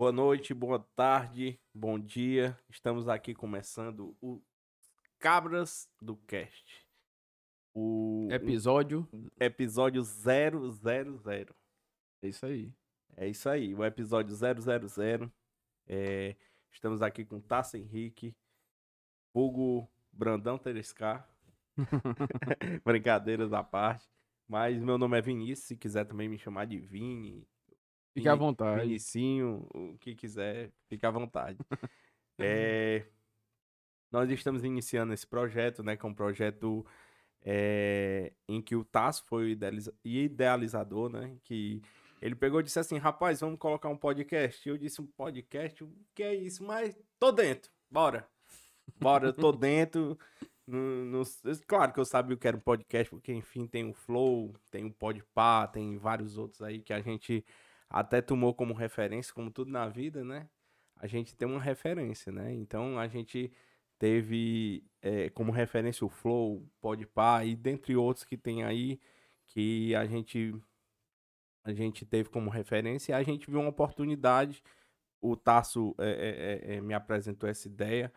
Boa noite, boa tarde, bom dia. Estamos aqui começando o Cabras do Cast. O episódio episódio 000. É isso aí. É isso aí, o episódio 000. É, estamos aqui com Tassa Henrique, Hugo Brandão Terescar. Brincadeiras à parte. Mas meu nome é Vinícius, se quiser também me chamar de Vini, Fique à vontade. Vinicinho, o que quiser, fique à vontade. é, nós estamos iniciando esse projeto, né? Que é um projeto é, em que o Tasso foi idealiza idealizador, né? Que ele pegou e disse assim, rapaz, vamos colocar um podcast. Eu disse, um podcast? O que é isso? Mas tô dentro, bora. Bora, eu tô dentro. No, no, claro que eu sabia que era um podcast, porque enfim, tem o Flow, tem o Podpah, tem vários outros aí que a gente até tomou como referência, como tudo na vida, né? A gente tem uma referência, né? Então a gente teve é, como referência o Flow, Podpah e dentre outros que tem aí que a gente a gente teve como referência e a gente viu uma oportunidade. O Tasso é, é, é, é me apresentou essa ideia,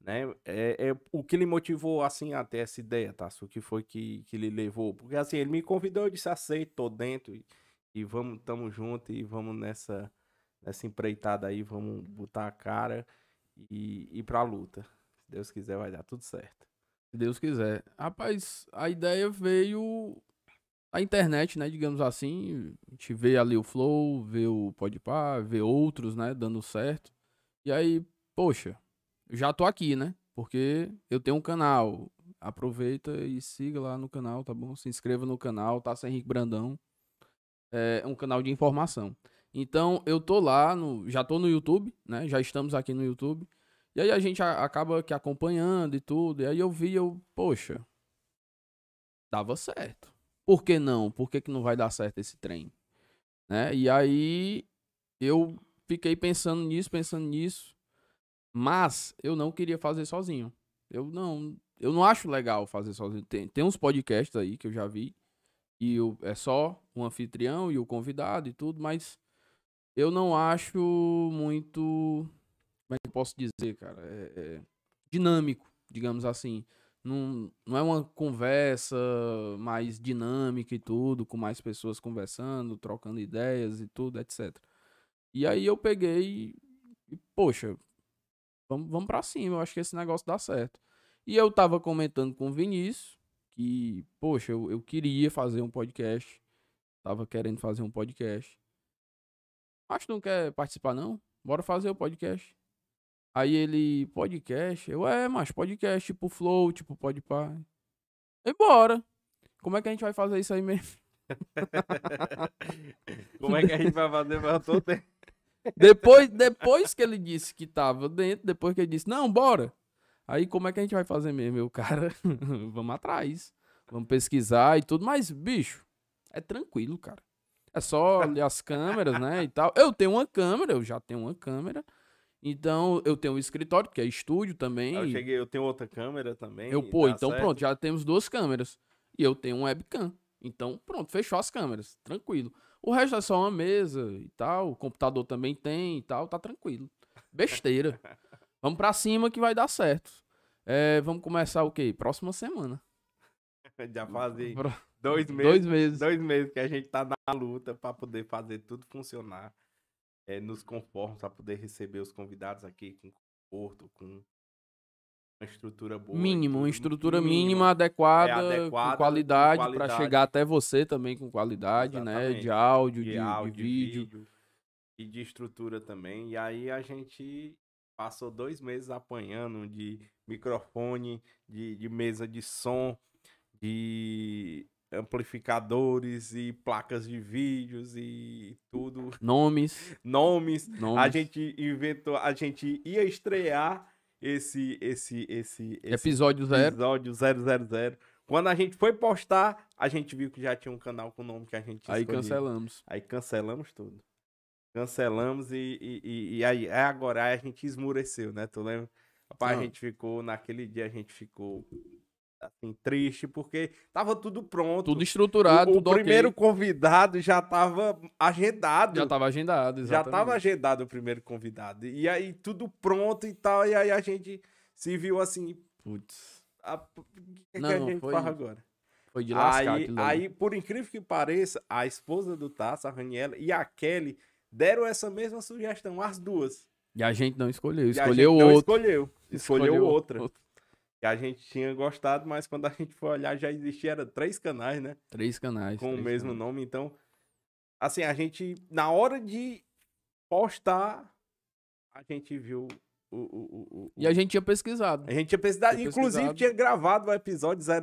né? É, é o que lhe motivou assim até essa ideia, Tasso? O que foi que, que lhe levou? Porque assim ele me convidou, eu disse aceito, tô dentro. E, e vamos, tamo junto e vamos nessa, nessa empreitada aí, vamos botar a cara e ir pra luta. Se Deus quiser, vai dar tudo certo. Se Deus quiser. Rapaz, a ideia veio a internet, né, digamos assim, a gente vê ali o Flow, vê o Podpah, vê outros, né, dando certo. E aí, poxa, já tô aqui, né? Porque eu tenho um canal. Aproveita e siga lá no canal, tá bom? Se inscreva no canal, tá sem Henrique Brandão é um canal de informação. Então eu tô lá, no, já tô no YouTube, né? Já estamos aqui no YouTube. E aí a gente a, acaba que acompanhando e tudo. E aí eu vi, eu, poxa, dava certo. Por que não? Por que, que não vai dar certo esse trem? Né? E aí eu fiquei pensando nisso, pensando nisso. Mas eu não queria fazer sozinho. Eu não, eu não acho legal fazer sozinho. Tem, tem uns podcasts aí que eu já vi e eu, é só um anfitrião e o convidado e tudo, mas eu não acho muito. Como é que eu posso dizer, cara? É, é dinâmico, digamos assim. Não, não é uma conversa mais dinâmica e tudo, com mais pessoas conversando, trocando ideias e tudo, etc. E aí eu peguei e, poxa, vamos, vamos pra cima, eu acho que esse negócio dá certo. E eu tava comentando com o Vinícius, que, poxa, eu, eu queria fazer um podcast, tava querendo fazer um podcast. Acho que não quer participar, não? Bora fazer o podcast. Aí ele, podcast? Eu, é, mas podcast tipo Flow, tipo Podpah. E bora! Como é que a gente vai fazer isso aí mesmo? Como é que a gente vai fazer pra todo tempo? Depois, depois que ele disse que tava dentro, depois que ele disse, não, bora! Aí como é que a gente vai fazer mesmo? Eu, cara, vamos atrás. Vamos pesquisar e tudo, mas, bicho, é tranquilo, cara. É só as câmeras, né? E tal. Eu tenho uma câmera, eu já tenho uma câmera. Então, eu tenho um escritório, que é estúdio também. Ah, eu, cheguei, eu tenho outra câmera também. Eu, pô, então certo. pronto, já temos duas câmeras. E eu tenho um webcam. Então, pronto, fechou as câmeras, tranquilo. O resto é só uma mesa e tal, o computador também tem e tal, tá tranquilo. Besteira. Vamos para cima que vai dar certo. É, vamos começar o quê? Próxima semana. Já fazem Pro... dois meses. Dois meses. Dois meses que a gente tá na luta para poder fazer tudo funcionar. É, nos conformes para poder receber os convidados aqui com conforto, com uma estrutura boa. Mínimo, uma estrutura mínima, mínima adequada, é adequada, com qualidade, para chegar até você também com qualidade, Exatamente. né? De áudio, de, de áudio, de vídeo. vídeo. E de estrutura também. E aí a gente Passou dois meses apanhando de microfone, de, de mesa de som, de amplificadores e placas de vídeos e tudo. Nomes. Nomes. Nomes. A gente inventou, a gente ia estrear esse esse esse, esse episódio, episódio zero. Episódio 000. Quando a gente foi postar, a gente viu que já tinha um canal com o nome que a gente Aí cancelamos. Aí cancelamos tudo cancelamos e, e, e, aí agora a gente esmureceu, né? Tu lembra? Rapaz, a gente ficou, naquele dia a gente ficou assim, triste, porque tava tudo pronto. Tudo estruturado, o, o primeiro okay. convidado já tava agendado. Já tava agendado, exatamente. Já tava agendado o primeiro convidado. E aí tudo pronto e tal, e aí a gente se viu assim, putz, o que, é não, que a gente foi... faz agora? Foi de lascar aí, aí, por incrível que pareça, a esposa do Taça, a Raniela, e a Kelly deram essa mesma sugestão, as duas. E a gente não escolheu, escolheu outra. Escolheu, escolheu, escolheu outra. que E a gente tinha gostado, mas quando a gente foi olhar já existia, era três canais, né? Três canais. Com três o mesmo canais. nome, então. Assim, a gente, na hora de postar, a gente viu o, o, o, e a gente tinha pesquisado. A gente tinha pesquisado, tinha inclusive pesquisado. tinha gravado o episódio 000,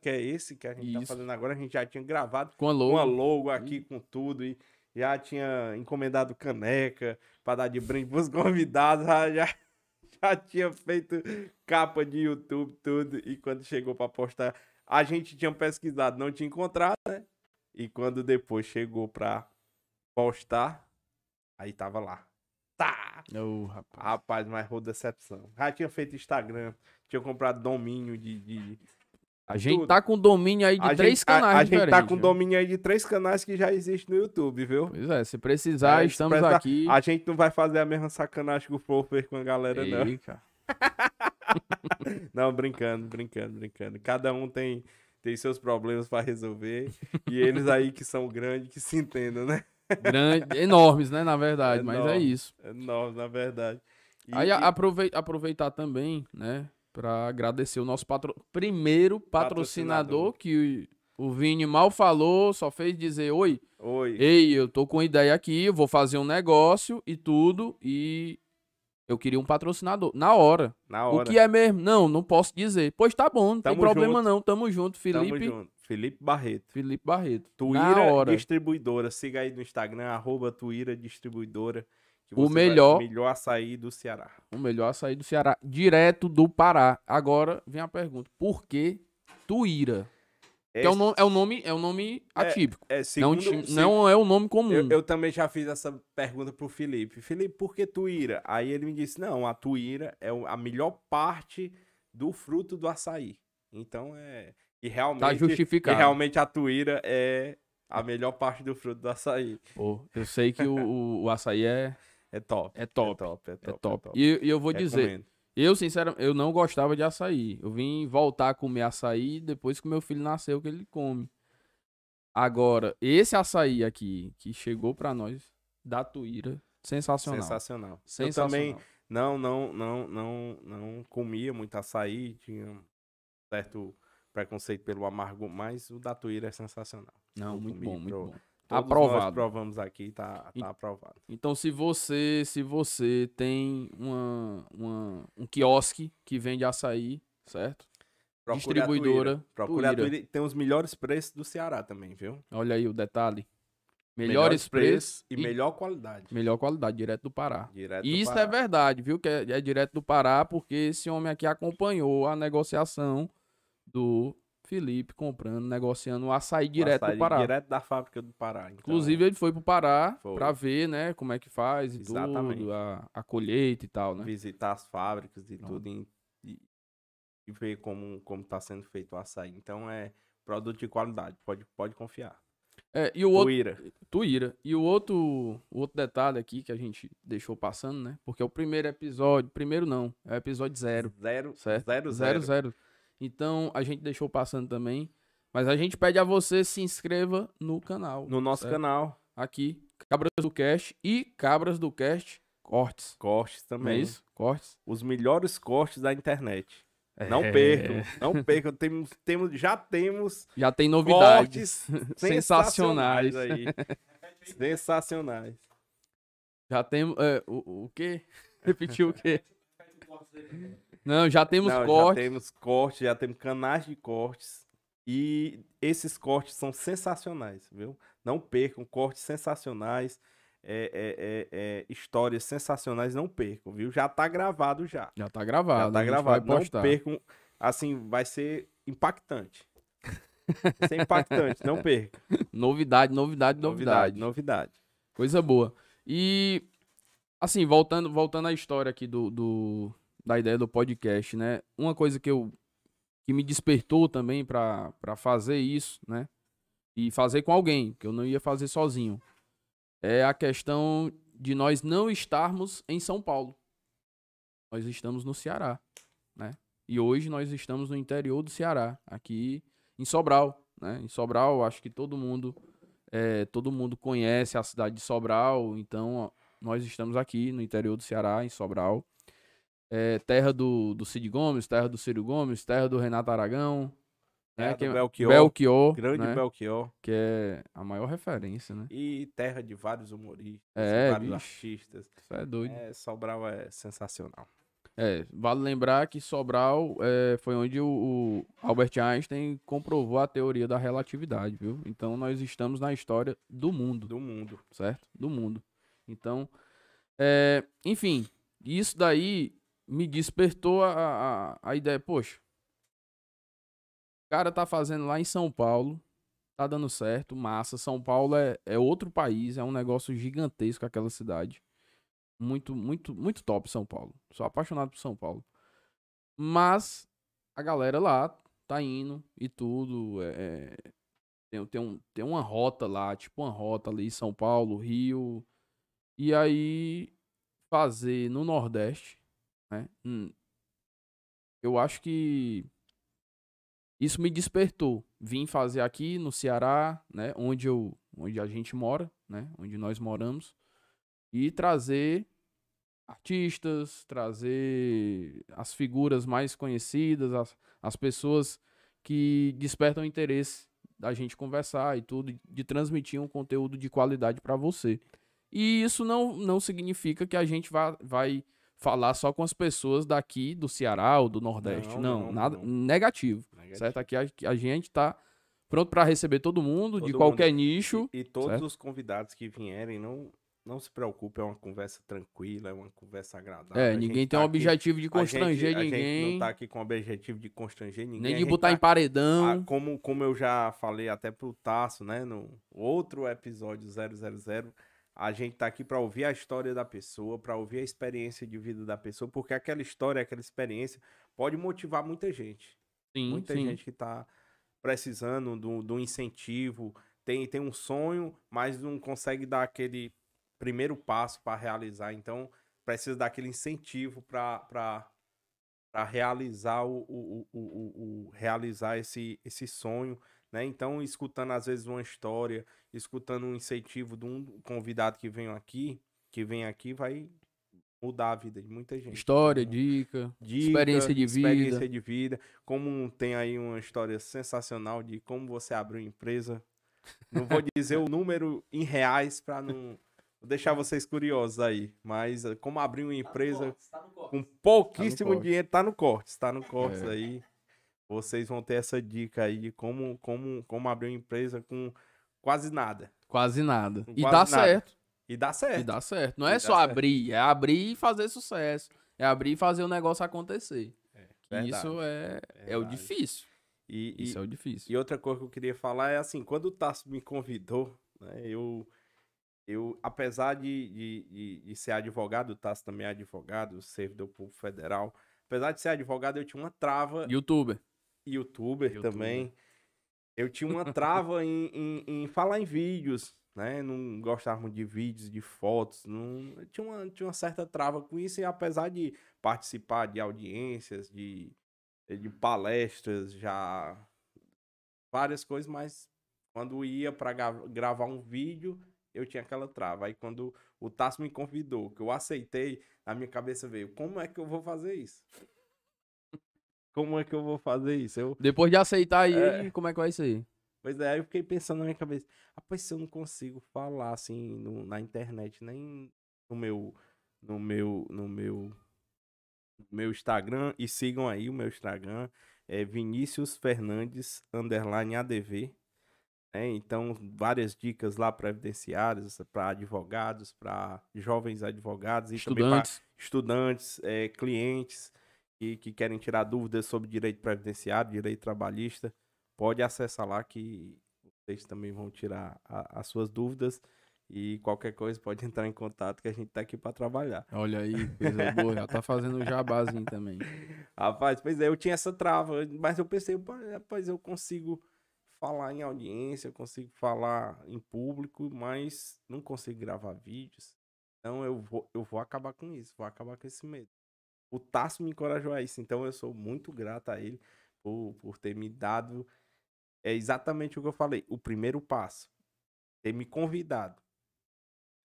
que é esse que a gente tá Isso. tá fazendo agora, a gente já tinha gravado. Com a logo. Com a logo aqui, com tudo. E já tinha encomendado caneca para dar de brinde pros convidados, já, já tinha feito capa de YouTube, tudo. E quando chegou para postar, a gente tinha pesquisado, não tinha encontrado, né? E quando depois chegou para postar, aí tava lá. Tá! Oh, rapaz. rapaz, mas rodou decepção. Já tinha feito Instagram, tinha comprado domínio de, de a gente tudo. tá com domínio aí de a três gente, tá- canais, A, a gente tá com viu? domínio aí de três canais que já existem no YouTube, viu? Pois é, se precisar, é, estamos precisar, aqui. A gente não vai fazer a mesma sacanagem que o Flow fez com a galera, não. não, brincando, brincando, brincando. Cada um tem, tem seus problemas para resolver. e eles aí que são grandes, que se entendam, né? Grande, enormes, né, na verdade. Enorme, mas é isso. Enormes, na verdade. E, aí e... aproveitar também, né? para agradecer o nosso patro... primeiro patrocinador, patrocinador. que o, Vini mal falou, só fez dizer oi. Oi. Ei, eu tô com ideia aqui, eu vou fazer um negócio e tudo e eu queria um patrocinador na hora. Na hora. O que é mesmo? Não, não posso dizer. Pois tá bom, não Tamo tem problema junto. não. Tamo junto, Felipe. Tamo junto. Felipe Barreto. Felipe Barreto. Tuíra Distribuidora. Siga aí no Instagram, arroba Distribuidora o melhor, melhor açaí do Ceará. O melhor açaí do Ceará, direto do Pará. Agora vem a pergunta: por que Tuíra? Que é, o nome, é, o nome, é o nome é, atípico. É, é, segundo, não, não, é o nome comum. Eu, eu, também já fiz essa pergunta pro Felipe. Felipe, por que Tuíra? Aí ele me disse: não, a Tuíra é a melhor parte do fruto do açaí. Então é. E realmente. Tá justificado. E realmente a Tuíra é a melhor parte do fruto do açaí. Pô, eu sei que o, o, o açaí é. É, é, é, é top. É top. É top. É top. É top. E, e, eu vou dizer, eu sinceramente, eu não gostava de açaí. Eu vim voltar a comer açaí depois que meu filho nasceu que ele come. Agora, esse açaí aqui que chegou para nós da Tuíra, sensacional. Sensacional. Sensacional. Eu também não, não, não, não, não comia muito açaí, tinha certo preconceito pelo amargo, mas o da Tuíra é sensacional. Não, muito bom, muito pro... bom. Todos aprovado. Nós provamos aqui, tá, tá aprovado. Então, se você, se você tem uma, uma, um quiosque que vende açaí, certo? Procure Distribuidora. Tuíra. Tem os melhores preços do Ceará também, viu? Olha aí o detalhe. Melhores, melhores preços e, e, melhor qualidade. Melhor qualidade, direto do Pará. Direto e do isso Pará. é verdade, viu? Que é, é direto do Pará, porque esse homem aqui acompanhou a negociação do Felipe comprando, negociando o açaí direto açaí do Pará. direto da fábrica do Pará. Então, Inclusive, ele foi pro Pará para ver, né, como é que faz e Exatamente. tudo, a, a, colheita e tal, né? Visitar as fábricas e Não. tudo e, e, e, ver como, como tá sendo feito o açaí. Então, é produto de qualidade, pode, pode confiar. É, e o Tuíra. outro Tuíra. E o outro, o outro detalhe aqui que a gente deixou passando, né? Porque é o primeiro episódio, primeiro não, é o episódio zero. Zero, certo? zero, zero. zero, zero. Então, a gente deixou passando também. Mas a gente pede a você se inscreva no canal. No nosso certo? canal. Aqui, Cabras do Cast e Cabras do Cast Cortes. Cortes é também. é isso? Cortes. Os melhores cortes da internet. É. Não percam, não percam. Temos, temos, já temos. Já tem novidades sensacionais. sensacionais aí. sensacionais. Já temos. É, o, o quê? Repetiu o quê? Não, já temos Não, cortes. Já temos cortes, já temos canais de cortes. E esses cortes são sensacionais, viu? Não percam, cortes sensacionais. É, é, é, é histórias sensacionais, não percam, viu? Já tá gravado já. Já tá gravado. Já tá gravado. Não postar. percam. Assim, vai ser impactante. Vai ser impactante, não perca. Novidade, novidade, novidade. Novidade, novidade. Coisa boa. E, assim, voltando, voltando à história aqui do, do, da ideia do podcast, né? Uma coisa que eu que me despertou também para fazer isso, né? E fazer com alguém, que eu não ia fazer sozinho. É a questão de nós não estarmos em São Paulo. Nós estamos no Ceará, né? E hoje nós estamos no interior do Ceará, aqui em Sobral, né? Em Sobral, acho que todo mundo é, todo mundo conhece a cidade de Sobral, então ó, nós estamos aqui no interior do Ceará, em Sobral é, terra do, do Cid Gomes, terra do Ciro Gomes, terra do Renato Aragão. né, que, é Belchior, Belchior. Grande né, Belchior. Que é a maior referência, né? E terra de vários humoristas, é, vários bicho, artistas. Isso é doido. É, Sobral é sensacional. É, vale lembrar que Sobral é, foi onde o, o, Albert Einstein comprovou a teoria da relatividade, viu? Então nós estamos na história do mundo. Do mundo. Certo? Do mundo. Então, é, enfim, isso daí me despertou a, a, a ideia, poxa, o cara tá fazendo lá em São Paulo, tá dando certo, massa. São Paulo é, é outro país, é um negócio gigantesco aquela cidade. Muito, muito, muito top São Paulo. Sou apaixonado por São Paulo. Mas a galera lá tá indo e tudo. É, é tem, tem, um, tem uma rota lá, tipo uma rota ali, São Paulo, Rio. E aí fazer no Nordeste né? Hum, eu acho que isso me despertou. Vim fazer aqui no Ceará, né, onde, eu, onde a gente mora, né, onde nós moramos, e trazer artistas, trazer as figuras mais conhecidas, as, as pessoas que despertam interesse da gente conversar e tudo, de transmitir um conteúdo de qualidade para você. E isso não, não significa que a gente vá, vai falar só com as pessoas daqui do Ceará ou do Nordeste. Não, não nada. Não. Negativo, negativo, Certo? Aqui a, a gente tá pronto para receber todo mundo, todo de qualquer mundo. nicho. E, e todos certo? os convidados que vierem, não, não se preocupe, é uma conversa tranquila, é uma conversa agradável. É, ninguém tem tá um objetivo de constranger a gente, ninguém. A gente não tá aqui com o objetivo de constranger ninguém. Nem de botar tá em paredão. A, como, como eu já falei até pro Taço né, no outro episódio 000, a gente tá aqui para ouvir a história da pessoa, para ouvir a experiência de vida da pessoa, porque aquela história, aquela experiência pode motivar muita gente. Sim, muita sim. gente que tá precisando do, do incentivo, tem, tem um sonho, mas não consegue dar aquele primeiro passo para realizar. Então, precisa daquele incentivo para realizar o, o, o, o, realizar esse, esse sonho. Né? Então, escutando às vezes uma história, escutando um incentivo de um convidado que vem aqui, que vem aqui, vai mudar a vida de muita gente. História, dica, dica, experiência de vida. Experiência de vida. Como tem aí uma história sensacional de como você abriu uma empresa. Não vou dizer o número em reais para não deixar vocês curiosos aí, mas eh, como abrir uma tá empresa tá corte, tá com pouquíssimo tá dinheiro, tá no corte, tá no corte é. aí. Vocês vão ter essa dica aí de como, como, como abrir uma empresa com quase nada. Quase nada. e dá nada. certo. E dá certo. E dá certo. Não e é só certo. abrir, é abrir e fazer sucesso. É abrir e fazer o negócio acontecer. É, isso é, é, é o difícil. E, isso e, é o difícil. E outra coisa que eu queria falar é assim, quando o Tasso me convidou, né, eu, eu, apesar de, de, de, de ser advogado, o Tasso também é advogado, servidor público federal, apesar de ser advogado, eu tinha uma trava... Youtuber youtuber, YouTuber. também. Eu tinha uma trava em, em, em, falar em vídeos, né? Não gostava muito de vídeos, de fotos. Não... Eu tinha, uma, tinha uma certa trava com isso, e apesar de participar de audiências, de, de palestras, já várias coisas, mas quando ia para gravar um vídeo, eu tinha aquela trava. Aí quando o Tasso me convidou, que eu aceitei, na minha cabeça veio, como é que eu vou fazer isso? como é que eu vou fazer isso? Eu, Depois de aceitar é... como é que vai isso aí? Pois é, eu fiquei pensando na minha cabeça, rapaz, se eu não consigo falar assim no, na internet, nem no meu, no meu, no meu, meu Instagram, e sigam aí o meu Instagram, é Vinícius Fernandes, underline ADV, é, né? então, várias dicas lá previdenciárias, para advogados, para jovens advogados e estudantes. também para estudantes, é, clientes que, que querem tirar dúvidas sobre direito previdenciário, direito trabalhista, pode acessar lá que vocês também vão tirar a, as suas dúvidas. E qualquer coisa pode entrar em contato que a gente tá aqui para trabalhar. Olha aí, coisa boa, já tá fazendo jabazinho também. Rapaz, pois é, eu tinha essa trava, mas eu pensei, rapaz, eu consigo falar em audiência, eu consigo falar em público, mas não consigo gravar vídeos. Então eu vou, eu vou acabar com isso, vou acabar com esse medo o Tasso me encorajou a isso. Então eu sou muito grato a ele por, por ter me dado é exatamente o que eu falei, o primeiro passo. Ter me convidado.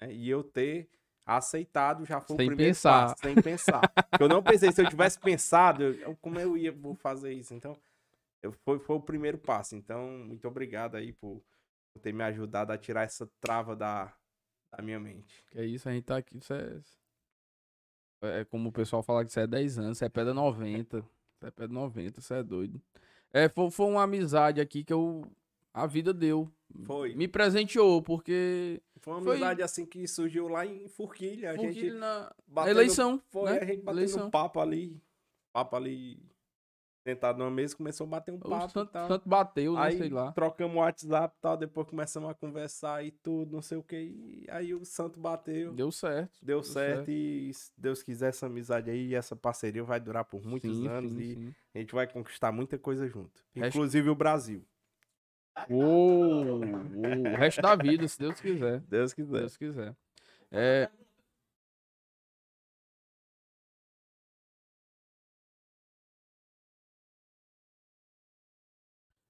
Né? E eu ter aceitado já foi sem o primeiro pensar. passo, sem pensar. eu não pensei, se eu tivesse pensado, eu, como eu ia vou fazer isso? Então, eu, foi, foi o primeiro passo. Então, muito obrigado aí por, por ter me ajudado a tirar essa trava da, da minha mente. Que é isso, a gente tá aqui, isso é, é, é como o pessoal fala que você é 10 anos, você é pedra 90. Você é pedra 90, você é doido. É, foi, foi uma amizade aqui que eu. A vida deu. Foi. Me presenteou, porque. Foi uma amizade foi... assim que surgiu lá em Forquilha. Forquilha gente na batendo, eleição. Foi, né? a gente batendo um papo ali. Papo ali sentado numa mesa, começou a bater um papo. Tanto, tanto bateu, né, aí, sei lá. Trocamos o WhatsApp e tal, depois começamos a conversar e tudo, não sei o que. aí o santo bateu. Deu certo. Deu, deu certo, certo, e se Deus quiser, essa amizade aí, e essa parceria vai durar por muitos sim, anos sim, e sim. a gente vai conquistar muita coisa junto. Inclusive o Brasil. Uou, uou, o resto da vida, se Deus quiser. Deus quiser. Deus quiser. É,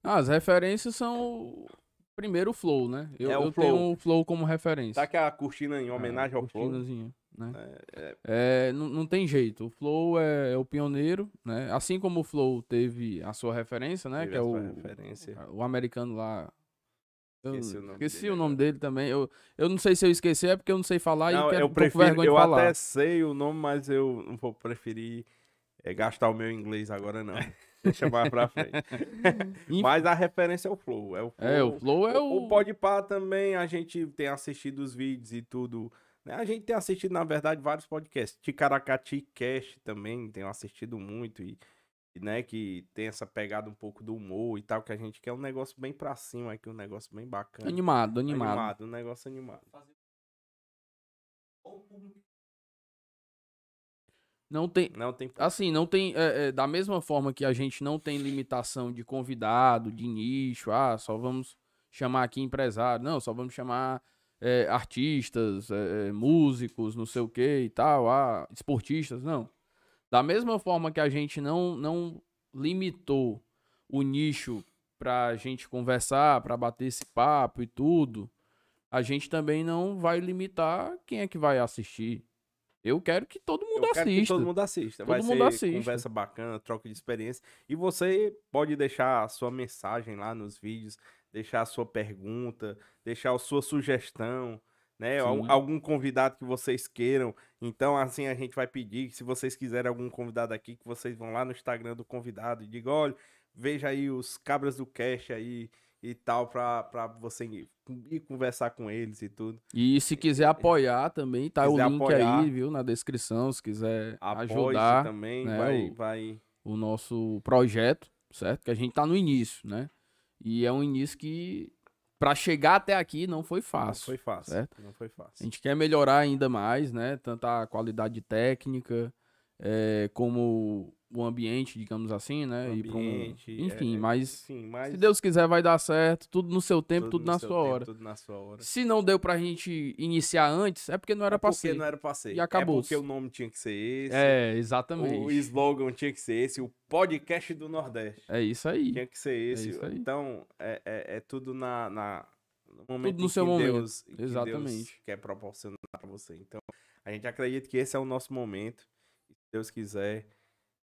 as referências são primeiro o Flow, né? Eu, é eu flow. tenho o Flow como referência. Tá que a cortina em homenagem é, ao Flow. Né? É, é, é... não, não tem jeito. O Flow é, é, o pioneiro, né? Assim como o Flow teve a sua referência, né? Teve que é o, referência. o americano lá. esqueci o nome, esqueci dele, o nome dele também. Eu, eu não sei se eu esqueci, é porque eu não sei falar não, e eu quero eu falar Eu até sei o nome, mas eu não vou preferir é, gastar o meu inglês agora, não. Deixa mais pra frente. Mas a referência é o Flow. É o Flow, é, o, flow é o... o, o Podpah também, a gente tem assistido os vídeos e tudo. Né? A gente tem assistido, na verdade, vários podcasts. Ticaracati Cast também, tenho assistido muito e, né, que tem essa pegada um pouco do humor e tal, que a gente quer um negócio bem pra cima aqui, um negócio bem bacana. Animado, animado. Animado, um negócio animado. Fazer... Não tem. Não tem. Assim, não tem. É, é, da mesma forma que a gente não tem limitação de convidado, de nicho, ah, só vamos chamar aqui empresário. Não, só vamos chamar é, artistas, é, é, músicos, não sei o que e tal, ah, esportistas, não. Da mesma forma que a gente não, não limitou o nicho pra gente conversar, pra bater esse papo e tudo, a gente também não vai limitar quem é que vai assistir. Eu quero que todo mundo eu assista. Quero que todo mundo assista. Todo Vai mundo ser assista. conversa bacana, troca de experiência. E você pode deixar a sua mensagem lá nos vídeos, deixar a sua pergunta, deixar a sua sugestão né? Algum convidado que vocês queiram. Então, assim, a gente vai pedir que se vocês quiserem algum convidado aqui, que vocês vão lá no Instagram do convidado e digam, olha, veja aí os cabras do cast aí, e tal, pra, pra você ir, ir conversar com eles e tudo. E se quiser apoiar também, tá o link apoiar, aí, viu, na descrição, se quiser ajudar. também, né, vai, o, vai. O nosso projeto, certo? Que a gente tá no início, né? E é um início que para chegar até aqui não foi fácil. Não foi fácil. Certo? Não foi fácil. A gente quer melhorar ainda mais, né? Tanto a qualidade técnica, é, como o ambiente, digamos assim, né? O ambiente, um... É, enfim, é, mas, sim, mas, se Deus quiser vai dar certo, tudo no seu tempo, tudo, tudo na sua tempo, hora. Tudo na sua hora. Se não deu pra gente iniciar antes, é porque não era é passeio. Porque não era passeio. E acabou. É porque o nome tinha que ser esse. É, exatamente. O slogan tinha que ser esse, o podcast do Nordeste. É isso aí. Tinha que ser é esse. Então, é então, é, é, tudo na, na no momento tudo no seu momento. Deus, exatamente. Deus quer proporcionar pra você. Então, a gente acredita que esse é o nosso momento. Se Deus quiser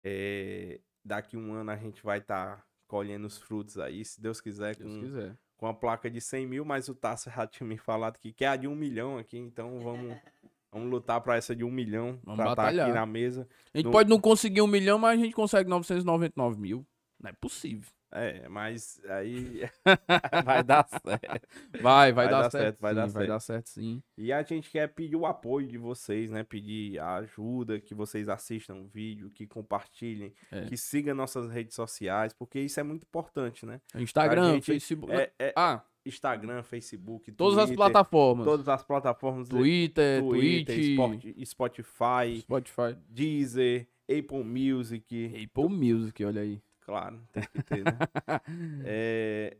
é, daqui um ano a gente vai estar tá colhendo os frutos aí, se Deus quiser, Deus com, quiser. com a placa de 100 mil, mas o Tassi já tinha me falado que quer a de um milhão aqui, então vamos. Vamos lutar para essa de um milhão. Vamos pra estar Tá aqui na mesa. A gente no... pode não conseguir um milhão, mas a gente consegue 999 mil. Não é possível. É, mas aí vai dar certo. Vai, vai, vai dar, dar, certo, certo vai sim, dar certo. Vai dar certo sim. E a gente quer pedir o apoio de vocês, né? Pedir a ajuda, que vocês assistam o vídeo, que compartilhem, é. que sigam nossas redes sociais, porque isso é muito importante, né? Instagram, gente, Facebook. É, é, ah. Instagram, Facebook, todas as plataformas. Todas as plataformas. Né? Twitter, Twitter Twitch, Spotify, Spotify, Deezer, Apple Music. Apple Music, olha aí. Claro, tem que ter, né? é,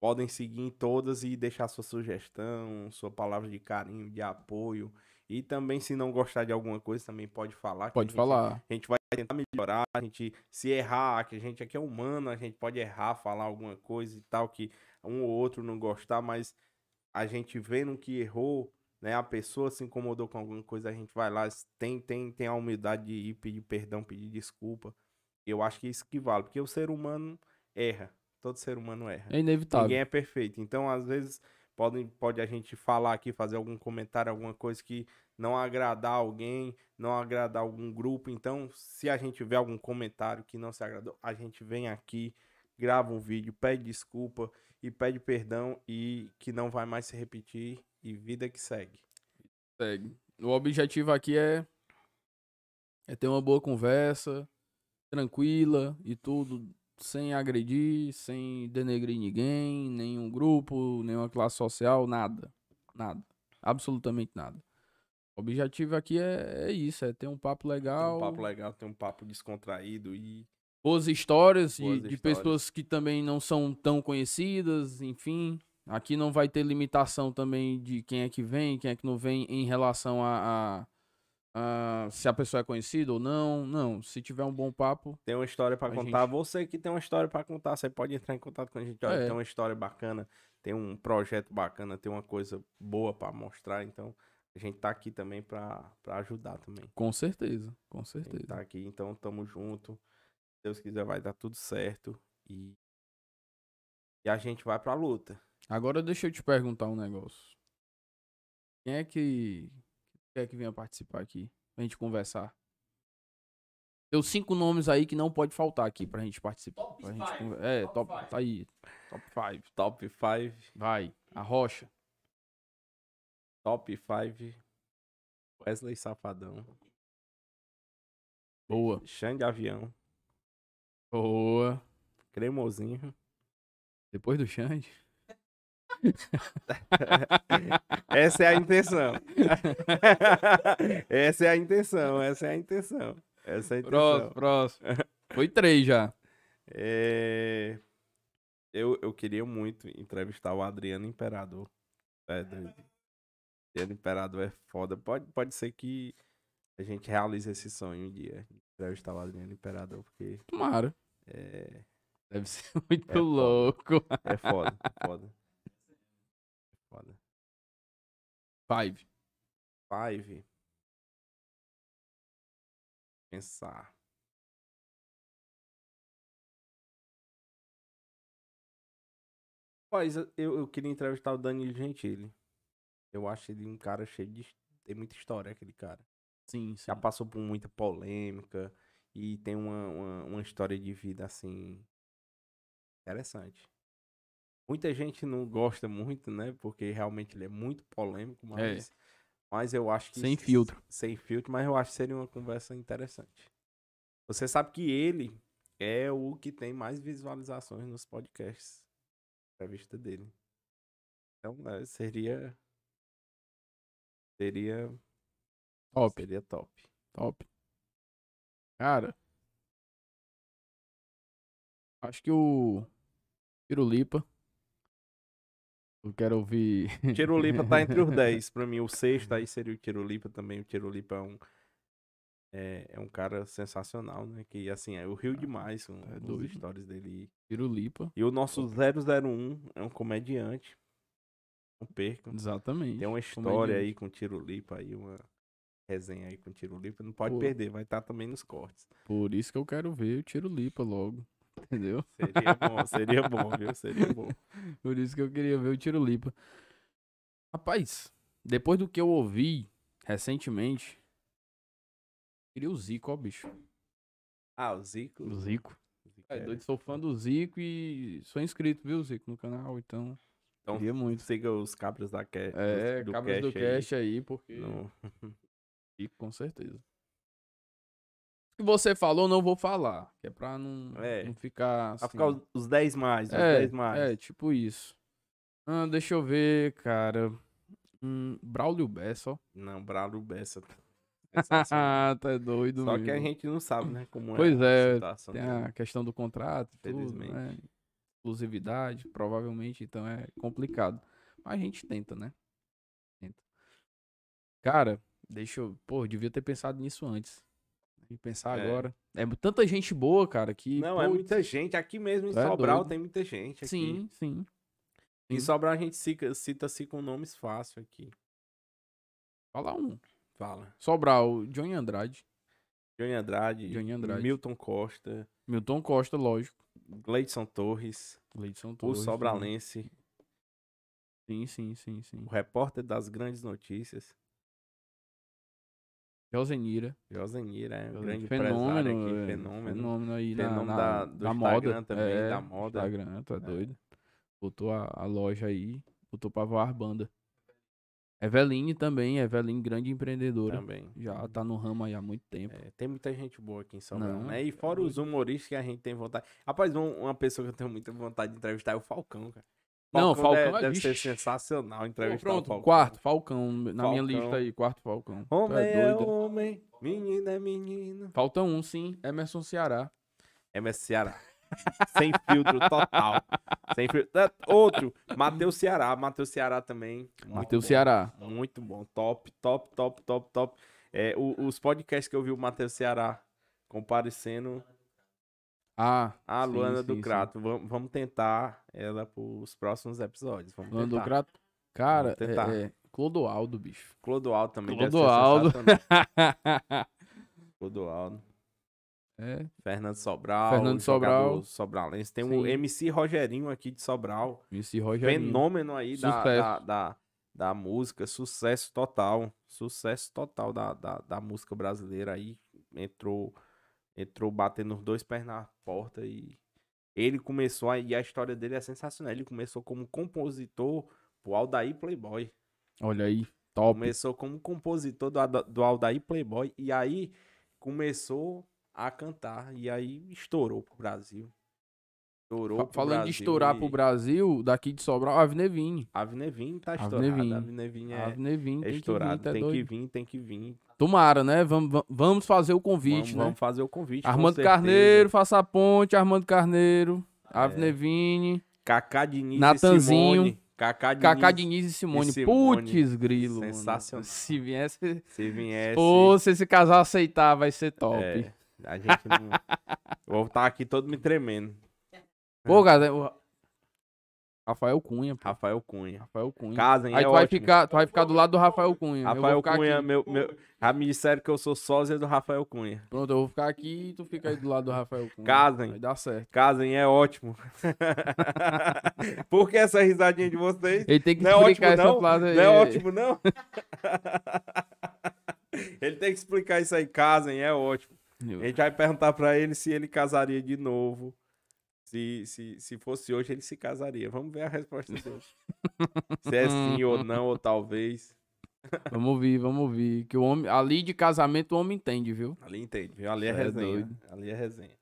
podem seguir em todas e deixar sua sugestão, sua palavra de carinho, de apoio. E também, se não gostar de alguma coisa, também pode falar. Pode a gente, falar. A gente vai tentar melhorar, a gente se errar, que a gente aqui é humano, a gente pode errar, falar alguma coisa e tal, que um ou outro não gostar, mas a gente vendo que errou, né? A pessoa se incomodou com alguma coisa, a gente vai lá, tem, tem, tem a humildade de ir pedir perdão, pedir desculpa. Eu acho que é isso que vale, porque o ser humano erra. Todo ser humano erra. É inevitável. Ninguém é perfeito. Então, às vezes, pode, pode a gente falar aqui, fazer algum comentário, alguma coisa que não agradar alguém, não agradar algum grupo. Então, se a gente vê algum comentário que não se agradou, a gente vem aqui, grava um vídeo, pede desculpa e pede perdão e que não vai mais se repetir. E vida que segue. Segue. O objetivo aqui é, é ter uma boa conversa, tranquila e tudo, sem agredir, sem denegrir ninguém, nenhum grupo, nenhuma classe social, nada. Nada. Absolutamente nada. O objetivo aqui é, é isso, é ter um papo legal. um papo legal, ter um papo descontraído e. Boas histórias Boas de, histórias. pessoas que também não são tão conhecidas, enfim. Aqui não vai ter limitação também de quem é que vem, quem é que não vem em relação a, a Uh, se a pessoa é conhecida ou não, não. Se tiver um bom papo. Tem uma história para contar. Gente... Você que tem uma história para contar, você pode entrar em contato com a gente. Olha, é. tem uma história bacana, tem um projeto bacana, tem uma coisa boa para mostrar. Então, a gente tá aqui também para ajudar também. Com certeza, com certeza. tá aqui, então tamo junto. Se Deus quiser, vai dar tudo certo. E, e a gente vai pra luta. Agora deixa eu te perguntar um negócio. Quem é que quer que venha participar aqui, pra gente conversar. Os cinco nomes aí que não pode faltar aqui pra gente participar. Top pra gente É, top, top tá aí. Top 5. Top 5. Vai, a rocha. Top 5. Wesley Safadão. Boa. Xande Avião. Boa. Cremosinho. Depois do Xande. essa é a intenção. essa é a intenção, essa é a intenção. Essa é a intenção. Próximo, próximo. Foi três já. É... Eu, eu queria muito entrevistar o Adriano Imperador. É Adriano Imperador é foda. Pode, pode ser que a gente realize esse sonho um dia. Entrevistar o Adriano Imperador, porque. Tomara. É... Deve ser muito é louco. Foda. É foda, foda. Foda. Five. Five. Pensar. Pois, eu, eu queria entrevistar o Danilo Gentili. Eu acho ele um cara cheio de. Tem muita história, aquele cara. Sim, sim. Já passou por muita polêmica e tem uma, uma, uma história de vida, assim. Interessante. Muita gente não gosta muito, né? Porque realmente ele é muito polêmico, é. mas, é. mas eu acho que. Sem isso, filtro. Sem filtro, mas eu acho que seria uma conversa interessante. Você sabe que ele é o que tem mais visualizações nos podcasts. vista dele. Então, é, seria. Seria. Top. Seria top. Top. Cara. Acho que o Pirulipa eu quero ouvir. Tirolipa tá entre os 10. Pra mim, o sexto aí seria o Tirolipa também. O Tirolipa é um. É, é, um cara sensacional, né? Que assim, eu rio ah, demais com é as histórias dele. Tirolipa. E o nosso 001 é um comediante. Não percam. Exatamente. Tem uma história comediante. aí com o Tirolipa aí, uma resenha aí com o Tirolipa. Não pode Pô. perder, vai estar tá também nos cortes. Por isso que eu quero ver o Tirolipa logo. Entendeu? Seria bom, seria bom, viu? Seria bom. Por isso que eu queria ver o Tiro Lipa. Rapaz, depois do que eu ouvi recentemente, eu queria o Zico, ó, bicho. Ah, o Zico? O Zico. Tá é, doido, sou fã do Zico e sou inscrito, viu, Zico, no canal, então. Então, queria muito. siga os cabras da Cash. É, do cabras cash do Cash aí, aí porque. Não. Zico, com certeza que você falou, não vou falar. Que é pra não, é, não ficar. Assim... Pra ficar os 10 mais, os é, 10 mais. É, tipo isso. Ah, deixa eu ver, cara. Hum, Braulio Bessa, ó. Não, Braulio Bessa. É ah, tá doido, Só mesmo. que a gente não sabe, né? Como é pois é. A tem a questão do contrato, Felizmente. Tudo, né? Exclusividade, provavelmente, então é complicado. Mas a gente tenta, né? Tenta. Cara, deixa eu. Pô, devia ter pensado nisso antes pensar é. agora. É tanta gente boa, cara, que. Não, pô, é muita gente. Aqui mesmo em é Sobral doido. tem muita gente. Aqui. Sim, sim. Em Sobral a gente cita-se com nomes fácil aqui. Fala um. Fala. Sobral, Johnny Andrade. Johnny Andrade. Johnny Andrade. Milton Costa. Milton Costa, lógico. Gleidson Torres. Gleidson Torres. O Sobralense. Né? Sim, sim, sim, sim. O repórter das grandes notícias. Josenira. Josenira, é um grande fenômeno, aqui, é, fenômeno. Fenômeno aí fenômeno na, da, do da moda. também, é, da moda. Instagram, tu é, é. doido. Botou a, a, loja aí, botou pra voar banda. Eveline também, Eveline, grande empreendedora. Também. Já tá no ramo aí há muito tempo. É, tem muita gente boa aqui em São Paulo, né? E fora os humoristas que a gente tem vontade. Rapaz, uma pessoa que eu tenho muita vontade de entrevistar é o Falcão, cara. Falcão não, Falcão deve, é, deve ser sensacional entrevistar pronto, o Falcão. Quarto, Falcão, na Falcão. minha lista aí, quarto Falcão. Homem é, é doido. é homem, menina é menina. Falta um, sim, Emerson Ceará. Emerson Ceará. Sem filtro total. Sem filtro. É, outro, Matheus Ceará. Matheus Ceará também. Matheus Ceará. Muito bom. Top, top, top, top, top. É, os podcasts que eu vi o Matheus Ceará comparecendo ah, a Luana sim, do sim, Crato. Vamos, vamos tentar ela pros próximos episódios. Vamos Luana tentar. do Crato. Cara, é, é, Clodoaldo, bicho. Clodoaldo também. Clodoaldo. Clodoaldo. É. Fernando Sobral. Fernando Sobral. Sobralense. Tem o um MC Rogerinho aqui de Sobral. MC Rogerinho. Fenômeno aí da, da, da, da, música. Sucesso total. Sucesso total da, da, da música brasileira aí. Entrou entrou batendo os dois pés na porta e ele começou a, e a história dele é sensacional. Ele começou como compositor pro Aldair Playboy. Olha aí, top. Começou como compositor do, do Aldair Playboy e aí começou a cantar e aí estourou pro Brasil. Estourou Fa pro Falando Brasil, de estourar e... pro Brasil, daqui de Sobral, Avnevin. Avnevin tá estourado. Avnevin, Avnevin é, Avnevin, tem Que vir, tá tem que vir, tem que vir. Tomara, né? Vamos, vamos fazer o convite, vamos, né? Vamos fazer o convite. Armando Carneiro, faça a ponte, Armando Carneiro, é. Avnevini. Cacá Diniz Natanzinho. e Simone. Cacá Diniz, Cacá Diniz e Simone. Simone. Putz, grilo. Sensacional. Mano. Se viesse. Se viesse. Pô, se esse casal aceitar, vai ser top. É, a gente não. Vou estar tá aqui todo me tremendo. Pô, galera. É. Rafael Cunha. Pô. Rafael Cunha. Rafael Cunha. Casem, Aí é tu, vai ficar, tu vai ficar do lado do Rafael Cunha. Rafael Cunha, aqui. meu, meu. Já me disseram que eu sou sósia do Rafael Cunha. Pronto, eu vou ficar aqui e tu fica aí do lado do Rafael Cunha. Casem. Vai dar certo. Casem é ótimo. Por que essa risadinha de vocês? Ele tem que não é explicar é ótimo, essa frase aí. Não é ótimo, não? ele tem que explicar isso aí. Casem, é ótimo. A gente vai perguntar pra ele se ele casaria de novo. Se, se, se fosse hoje, ele se casaria. Vamos ver a resposta dele. se é sim ou não, ou talvez. Vamos ouvir, vamos ouvir. Que o homem, ali de casamento o homem entende, viu? Ali entende, viu? Ali é, é resenha. Doido. Ali é resenha.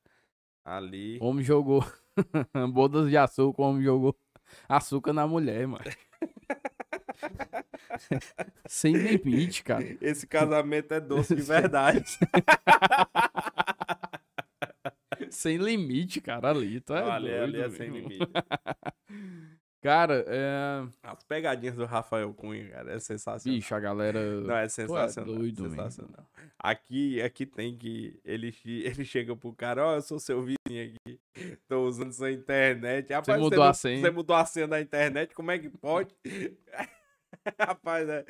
Ali. O homem jogou. Bodas de açúcar, o homem jogou açúcar na mulher, mano. Sem limite, cara. Esse casamento é doce de verdade sem limite, cara, ali. Tu é ali, doido, ali é sem limite. cara, é... As pegadinhas do Rafael Cunha, cara, é sensacional. Bicho, a galera... Não, é, é sensacional. é doido, sensacional. Aqui, aqui tem que... Ele, ele chega pro cara, ó, oh, eu sou seu vizinho aqui, tô usando sua internet. Rapaz, você mudou você, a senha. Você mudou a senha da internet, como é que pode? Rapaz, é.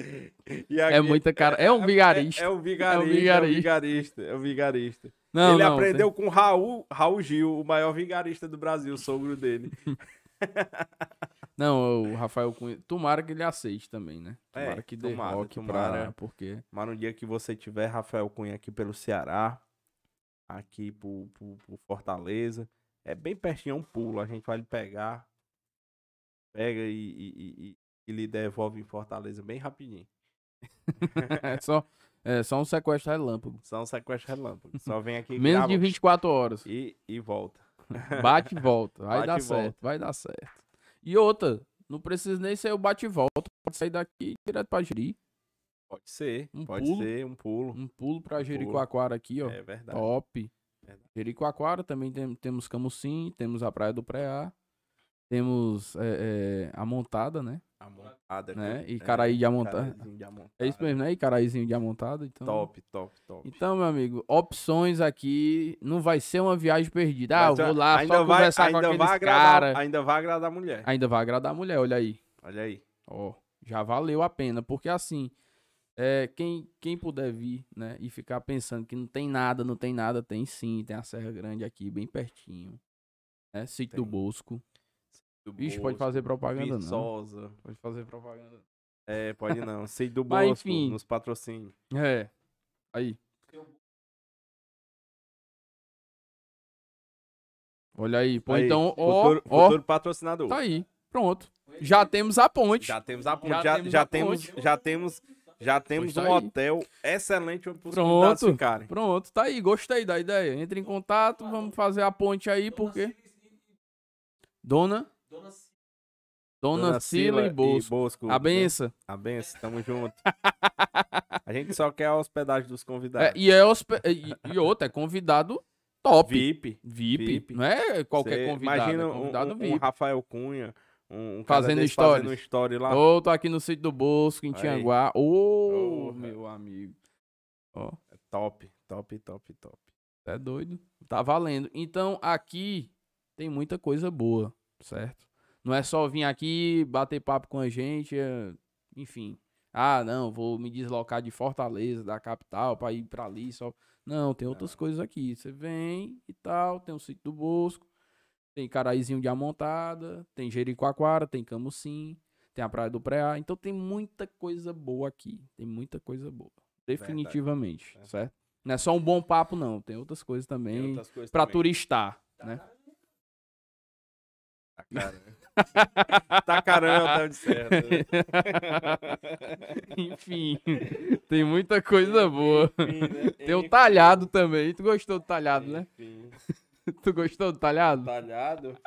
é aqui, é muita cara. É um é, vigarista. É, é, um vigarista, é um vigarista. É um vigarista. É um vigarista. Não, ele não, aprendeu tem... com Raul, Raul Gil, o maior vingarista do Brasil, sogro dele. não, o Rafael Cunha. Tomara que ele aceite também, né? É, tomara é, que dê tomara, rock tomara. Pra... Porque... Mas no dia que você tiver Rafael Cunha aqui pelo Ceará, aqui pro, pro, pro Fortaleza, é bem pertinho, é um pulo. A gente vai lhe pegar, pega e, e, e, e lhe devolve em Fortaleza bem rapidinho. é só é, só um sequestro relâmpago. Só um sequestro relâmpago. Só vem aqui. Menos de 24 horas. E, e volta. Bate e volta. Vai bate dar certo. Vai dar certo. E outra, não precisa nem ser o bate e volta. Pode sair daqui direto pra Jeri. Pode ser. Um pode pulo, ser, um pulo. Um pulo pra um Jericoacoara aqui, ó. É verdade. Top. Verdade. Jericoacoara também tem, temos Camusim, temos a Praia do Preá, temos é, é, a Montada, né? né? E é, Caraí de Amontada. É isso mesmo, né? E Caraizinho de Amontada. Então... Top, top, top. Então, meu amigo, opções aqui. Não vai ser uma viagem perdida. Ah, eu vou lá ainda só vai, conversar ainda com aqueles caras. Ainda vai agradar a mulher. Ainda vai agradar a mulher, olha aí. Olha aí. Ó, já valeu a pena. Porque assim, é, quem, quem puder vir, né? E ficar pensando que não tem nada, não tem nada, tem sim. Tem a Serra Grande aqui, bem pertinho. Né? Sítio tem. do Bosco. Do Bicho, pode fazer propaganda Viçosa. não. Pode fazer propaganda. É, pode não. Sei do Bosco, Mas, enfim, nos patrocínios. É. Aí. Olha aí, pô, aí, então, ó, futuro, ó, futuro patrocinador. Tá aí, pronto. Já temos a ponte. Já temos a ponte, já, já, já temos, ponte. já temos, já temos tá um hotel excelente para os pronto, ficarem. Pronto, tá aí, gostei da ideia. Entre em contato, vamos fazer a ponte aí, porque... Dona Dona Cila. Dona, Cila, e Bosco. E Bosco. A benção. A benção, tamo junto. a gente só quer a hospedagem dos convidados. É, e, é hosp... e, e outra, é convidado top. VIP. VIP. VIP. Não é qualquer Cê convidado. Imagina é convidado um, um Rafael Cunha. Um, um fazendo história. story lá. Ou tô aqui no sítio do Bosco, em Tianguá. Ô, oh, oh, meu amigo. Ó. Oh. É top, top, top, top. É doido. Tá valendo. Então, aqui tem muita coisa boa certo? Não é só vir aqui, bater papo com a gente, é, enfim. Ah, não, vou me deslocar de Fortaleza, da capital, para ir para ali, só. Não, tem outras é. coisas aqui. Você vem e tal, tem o sítio do Bosco, tem Caraizinho de Amontada, tem Jericoacoara, tem Camusim, tem a Praia do Preá. Então tem muita coisa boa aqui. Tem muita coisa boa. Definitivamente, Verdade. É. certo? Não é só um bom papo, não. Tem outras coisas também para turistar, tá. né? Tá né? tá caramba tá de certo. Né? Enfim, tem muita coisa boa. Enfim, né? Tem o talhado também. Tu gostou do talhado, né? Enfim. né? Tu gostou do talhado? Talhado?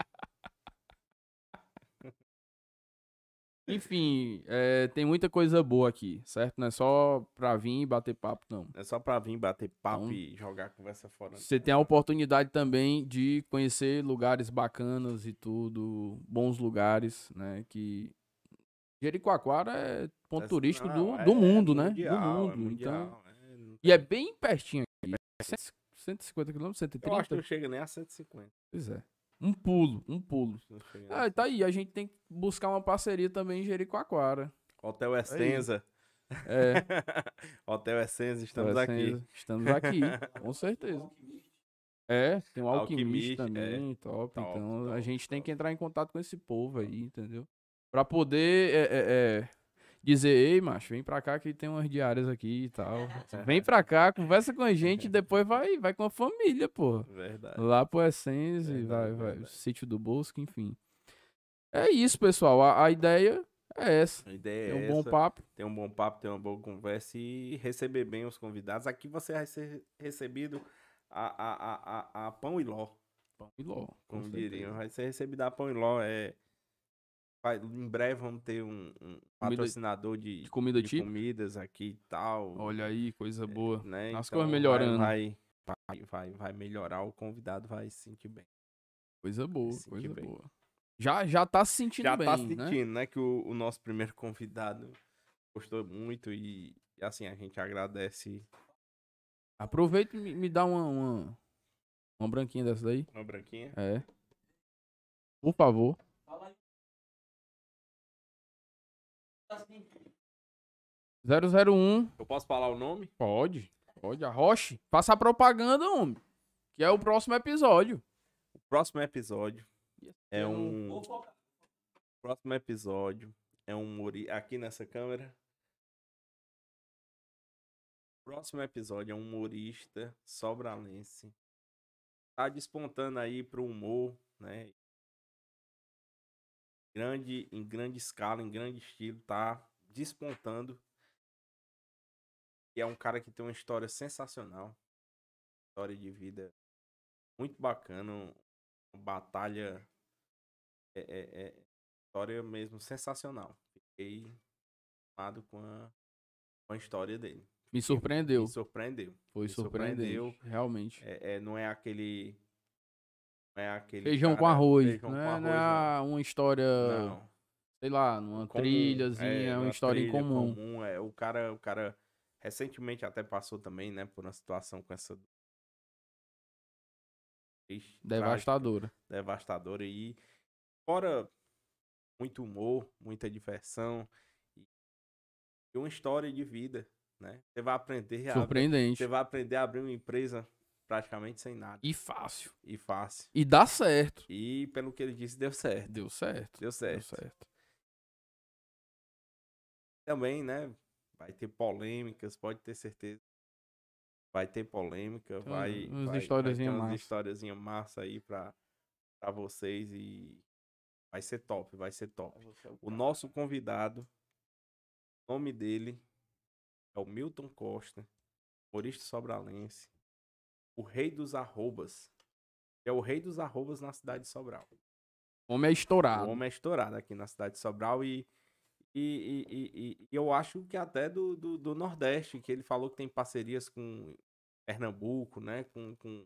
Enfim, é, tem muita coisa boa aqui, certo? Não é só pra vir e bater papo, não. É só pra vir bater papo então, e jogar a conversa fora. Você tem a oportunidade também de conhecer lugares bacanas e tudo, bons lugares, né? Que Jericoacoara é ponto é, turístico não, do, é do é, mundo, né? Mundial, do mundo. É mundial, então... É, e é bem pertinho aqui. 150 quilômetros, 130? Eu acho que não chega nem a 150. Pois é. Um pulo, um pulo. Ah, tá aí, a gente tem que buscar uma parceria também em Jericoacoara. Hotel é Essenza. É. Hotel Essenza, estamos Hotel aqui. Estamos aqui, com certeza. É, tem um alquimista, alquimista é. também, é. top. top então top, a gente top. tem que entrar em contato com esse povo aí, entendeu? Pra poder é, é, é dizer, ei, macho, vem pra cá que tem umas diárias aqui e tal. Vem pra cá, conversa com a gente e depois vai, vai com a família, pô. Verdade. Lá pro Essence, verdade, vai, vai, verdade. sítio do Bosque, enfim. É isso, pessoal. A, a ideia é essa. A ideia tem é um bom papo. Tem um bom papo, tem uma boa conversa e receber bem os convidados. Aqui você vai ser recebido a, a, a, a, a pão e ló. Pão e ló. Como com diriam, vai ser recebido a pão e ló. É em breve vamos ter um, um comida, patrocinador de, de, comida de comidas aqui e tal. Olha aí, coisa eh, boa. É, né? As então, coisas melhorando. Vai, vai, vai, vai, melhorar, o convidado vai se sentir bem. Coisa boa, coisa bem. boa. Já, já tá se sentindo já tá bem. Já tá se sentindo, né? né? Que o, o, nosso primeiro convidado gostou muito e, assim, a gente agradece. Aproveita e me, me dá uma, uma, uma branquinha dessa daí. Uma branquinha? É. Por favor. Fala aí. 001. Eu posso falar o nome? Pode. Pode. A Roche. passar a propaganda, homem. Que é o próximo episódio. O próximo episódio é um. O próximo episódio é um. Aqui nessa câmera. O próximo episódio é um humorista sobralense. Tá despontando aí pro humor, né? grande, em grande escala, em grande estilo, tá despontando. E é um cara que tem uma história sensacional. História de vida muito bacana. Uma batalha. É, é, é, história mesmo sensacional. Fiquei animado com a, com a história dele. Me surpreendeu. Me surpreendeu. Foi Me surpreendeu. Realmente. É, é, não é aquele é aquele. Feijão cara, com arroz. Feijão né, não, com é, arroz, não é uma história. Não. Sei lá, numa comum, trilhazinha, é, é uma história trilha, incomum. Comum, é, o cara, o cara recentemente até passou também, né, por uma situação com essa devastadora. devastadora e fora muito humor, muita diversão e uma história de vida, né? Você vai aprender a Surpreendente. Abrir, você vai aprender a abrir uma empresa praticamente sem nada. E fácil. E fácil. E dá certo. E pelo que ele disse, deu certo. Deu certo. Deu certo. Deu certo. Também, né? Vai ter polêmicas, pode ter certeza. Vai ter polêmica, vai, umas historiazinhas massa historiazinha massa aí pra, pra vocês e vai ser top, vai ser top. O nosso convidado, o nome dele é o Milton Costa, humorista sobralense o rei dos arrobas. é o rei dos arrobas na cidade de Sobral. O homem é estourado. O homem é estourado aqui na cidade de Sobral e. E, e, e, e eu acho que até do, do, do, Nordeste, que ele falou que tem parcerias com Pernambuco, né? Com, com...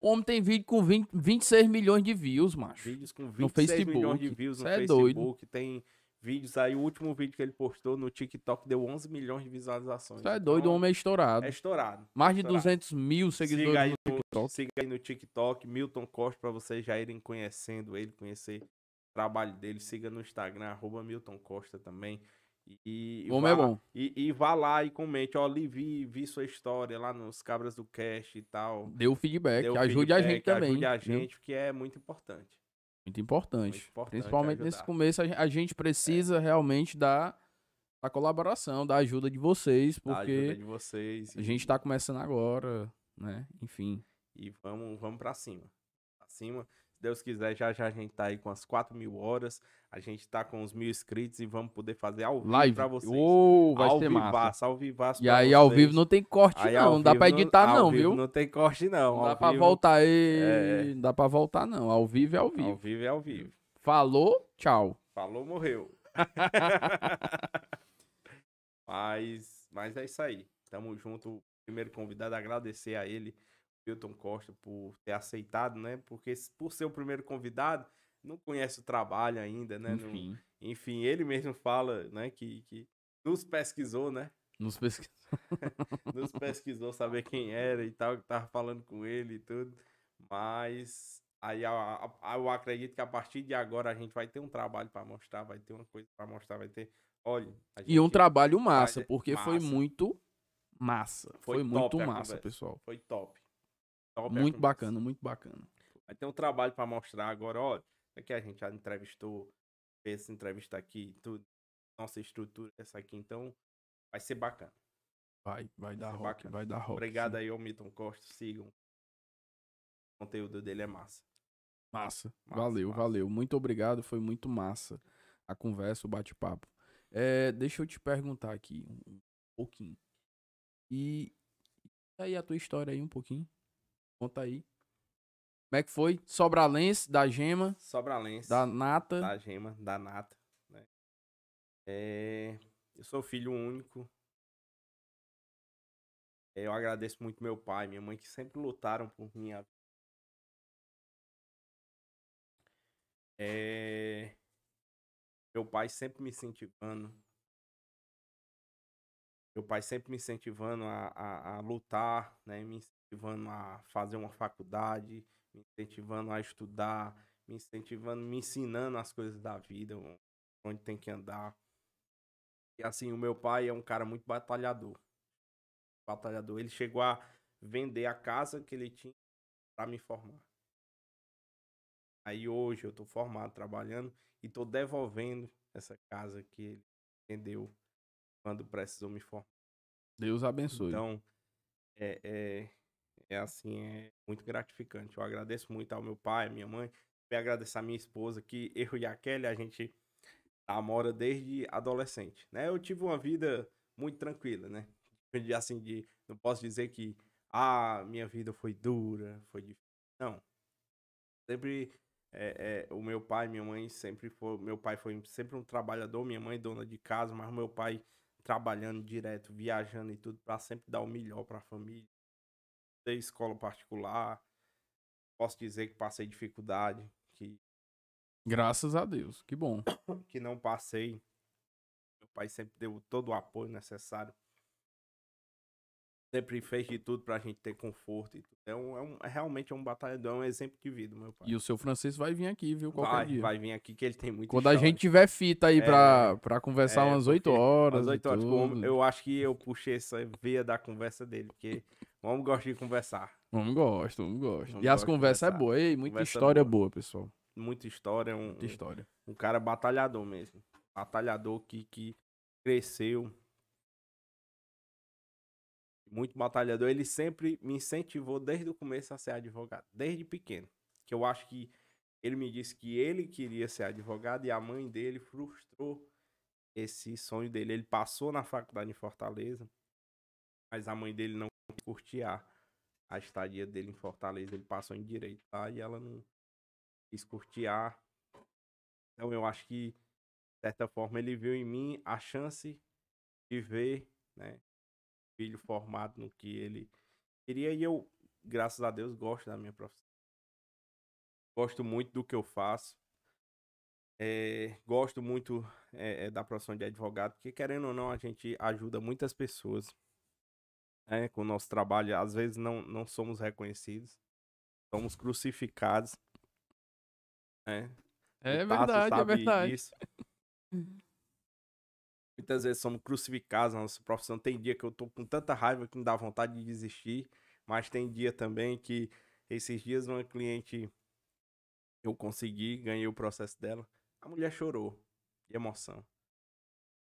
O homem tem vídeo com 20, 26 milhões de views, macho. Vídeos com 26 no Facebook. milhões de views no é Facebook. Doido. Tem vídeos aí. O último vídeo que ele postou no TikTok deu 11 milhões de visualizações. Você é doido, então, o homem é estourado. É estourado. Mais de estourado. 200 mil seguidores siga aí no TikTok. No, siga aí no TikTok, Milton Costa, para vocês já irem conhecendo ele, conhecer o trabalho dele. Siga no Instagram, arroba Milton Costa também. E, o homem vá, é bom. E, e, vá lá e comente, ó, vi, vi sua história lá nos Cabras do Cast e tal. Deu feedback, Deu ajude feedback, a gente também. Ajude a gente, viu? que é muito importante. Muito importante. Muito importante Principalmente nesse começo, a gente precisa é. realmente da, da colaboração, da ajuda de vocês, porque de vocês, a gente está começando agora, né? Enfim. E vamos, vamos para cima. para cima. Deus quiser, já já a gente tá aí com as 4 mil horas. A gente tá com os mil inscritos e vamos poder fazer ao vivo Live. pra vocês. Oh, vai ao ser vivaço, massa. Ao vivaço, E aí vocês. ao vivo não tem corte aí, não, não dá pra editar não, não viu? Não tem corte não. Não dá vivo, pra voltar aí, é... não dá pra voltar não. Ao vivo é ao vivo. Ao vivo é ao vivo. Falou, tchau. Falou, morreu. mas, mas é isso aí. Tamo junto. Primeiro convidado, agradecer a ele. Milton Costa por ter aceitado, né? Porque por ser o primeiro convidado, não conhece o trabalho ainda, né? Enfim, não, enfim ele mesmo fala, né, que, que nos pesquisou, né? Nos pesquisou. nos pesquisou saber quem era e tal, que tava falando com ele e tudo. Mas aí eu, eu acredito que a partir de agora a gente vai ter um trabalho para mostrar, vai ter uma coisa para mostrar, vai ter. Olha. E um trabalho massa, porque massa. foi muito massa. Foi, foi muito massa, pessoal. Foi top. Tá Top, muito é bacana, muito bacana. Vai ter um trabalho para mostrar agora, ó. Aqui a gente já entrevistou, fez essa entrevista aqui, tudo. Nossa estrutura, é essa aqui, então vai ser bacana. Vai, vai, dar rock, bacana. vai dar rock. Obrigado sim. aí ao Milton Costa, sigam. O conteúdo dele é massa. Massa, massa valeu, massa. valeu. Muito obrigado, foi muito massa a conversa, o bate-papo. É, deixa eu te perguntar aqui um pouquinho. E aí a tua história aí um pouquinho? Conta aí. Como é que foi? Sobralense, da Gema. Sobralense. Da Nata. Da Gema, da Nata. Né? É... Eu sou filho único. É, eu agradeço muito meu pai e minha mãe que sempre lutaram por minha vida. É... Meu pai sempre me incentivando. Meu pai sempre me incentivando a, a, a lutar, né? Me incentivando a fazer uma faculdade, me incentivando a estudar, me incentivando, me ensinando as coisas da vida, onde tem que andar. E assim, o meu pai é um cara muito batalhador. Batalhador. Ele chegou a vender a casa que ele tinha para me formar. Aí hoje eu tô formado, trabalhando e tô devolvendo essa casa que ele vendeu quando precisou me formar. Deus abençoe. Então, é, é é assim, é muito gratificante. Eu agradeço muito ao meu pai, minha mãe, e agradeço à minha esposa, que eu e a Kelly, a gente namora tá, desde adolescente, né? Eu tive uma vida muito tranquila, né? assim, de, não posso dizer que, ah, minha vida foi dura, foi difícil. Não. Sempre, é, é, o meu pai, minha mãe sempre foi, meu pai foi sempre um trabalhador, minha mãe dona de casa, mas meu pai trabalhando direto, viajando e tudo, para sempre dar o melhor para a família de escola particular, posso dizer que passei dificuldade, que graças a Deus, que bom. que não passei. Meu pai sempre deu todo o apoio necessário. Sempre fez de tudo pra gente ter conforto e tudo. É, um, é um, é realmente é um batalhador, é um exemplo de vida, meu pai. E o seu francês vai vir aqui, viu? Qualquer vai, dia. vai vir aqui que ele tem muito Quando história. a gente tiver fita aí é, pra, pra conversar é, umas 8 horas. Umas 8 horas. Tipo, eu acho que eu puxei essa veia da conversa dele, porque O homem gosta de conversar. O homem gosta, o homem gosta. E as conversas é boa, hein? muita é história é boa. boa, pessoal. Muita história, um, muita história. Um, um cara batalhador mesmo. Batalhador que, que cresceu. Muito batalhador. Ele sempre me incentivou desde o começo a ser advogado, desde pequeno. Que eu acho que ele me disse que ele queria ser advogado e a mãe dele frustrou esse sonho dele. Ele passou na faculdade em Fortaleza, mas a mãe dele não curtir a, estadia dele em Fortaleza. Ele passou em direito lá e ela não quis curtir Então eu acho que, de certa forma, ele viu em mim a chance de ver, né? Filho formado no que ele queria e eu, graças a Deus, gosto da minha profissão. Gosto muito do que eu faço. É, gosto muito é, é da profissão de advogado, porque querendo ou não, a gente ajuda muitas pessoas né, com o nosso trabalho, às vezes não, não somos reconhecidos, somos crucificados. Né? É verdade, é verdade. Uhum. Muitas vezes somos crucificados na nossa profissão. Tem dia que eu tô com tanta raiva que me dá vontade de desistir, mas tem dia também que esses dias uma cliente eu consegui, ganhei o processo dela. A mulher chorou de emoção.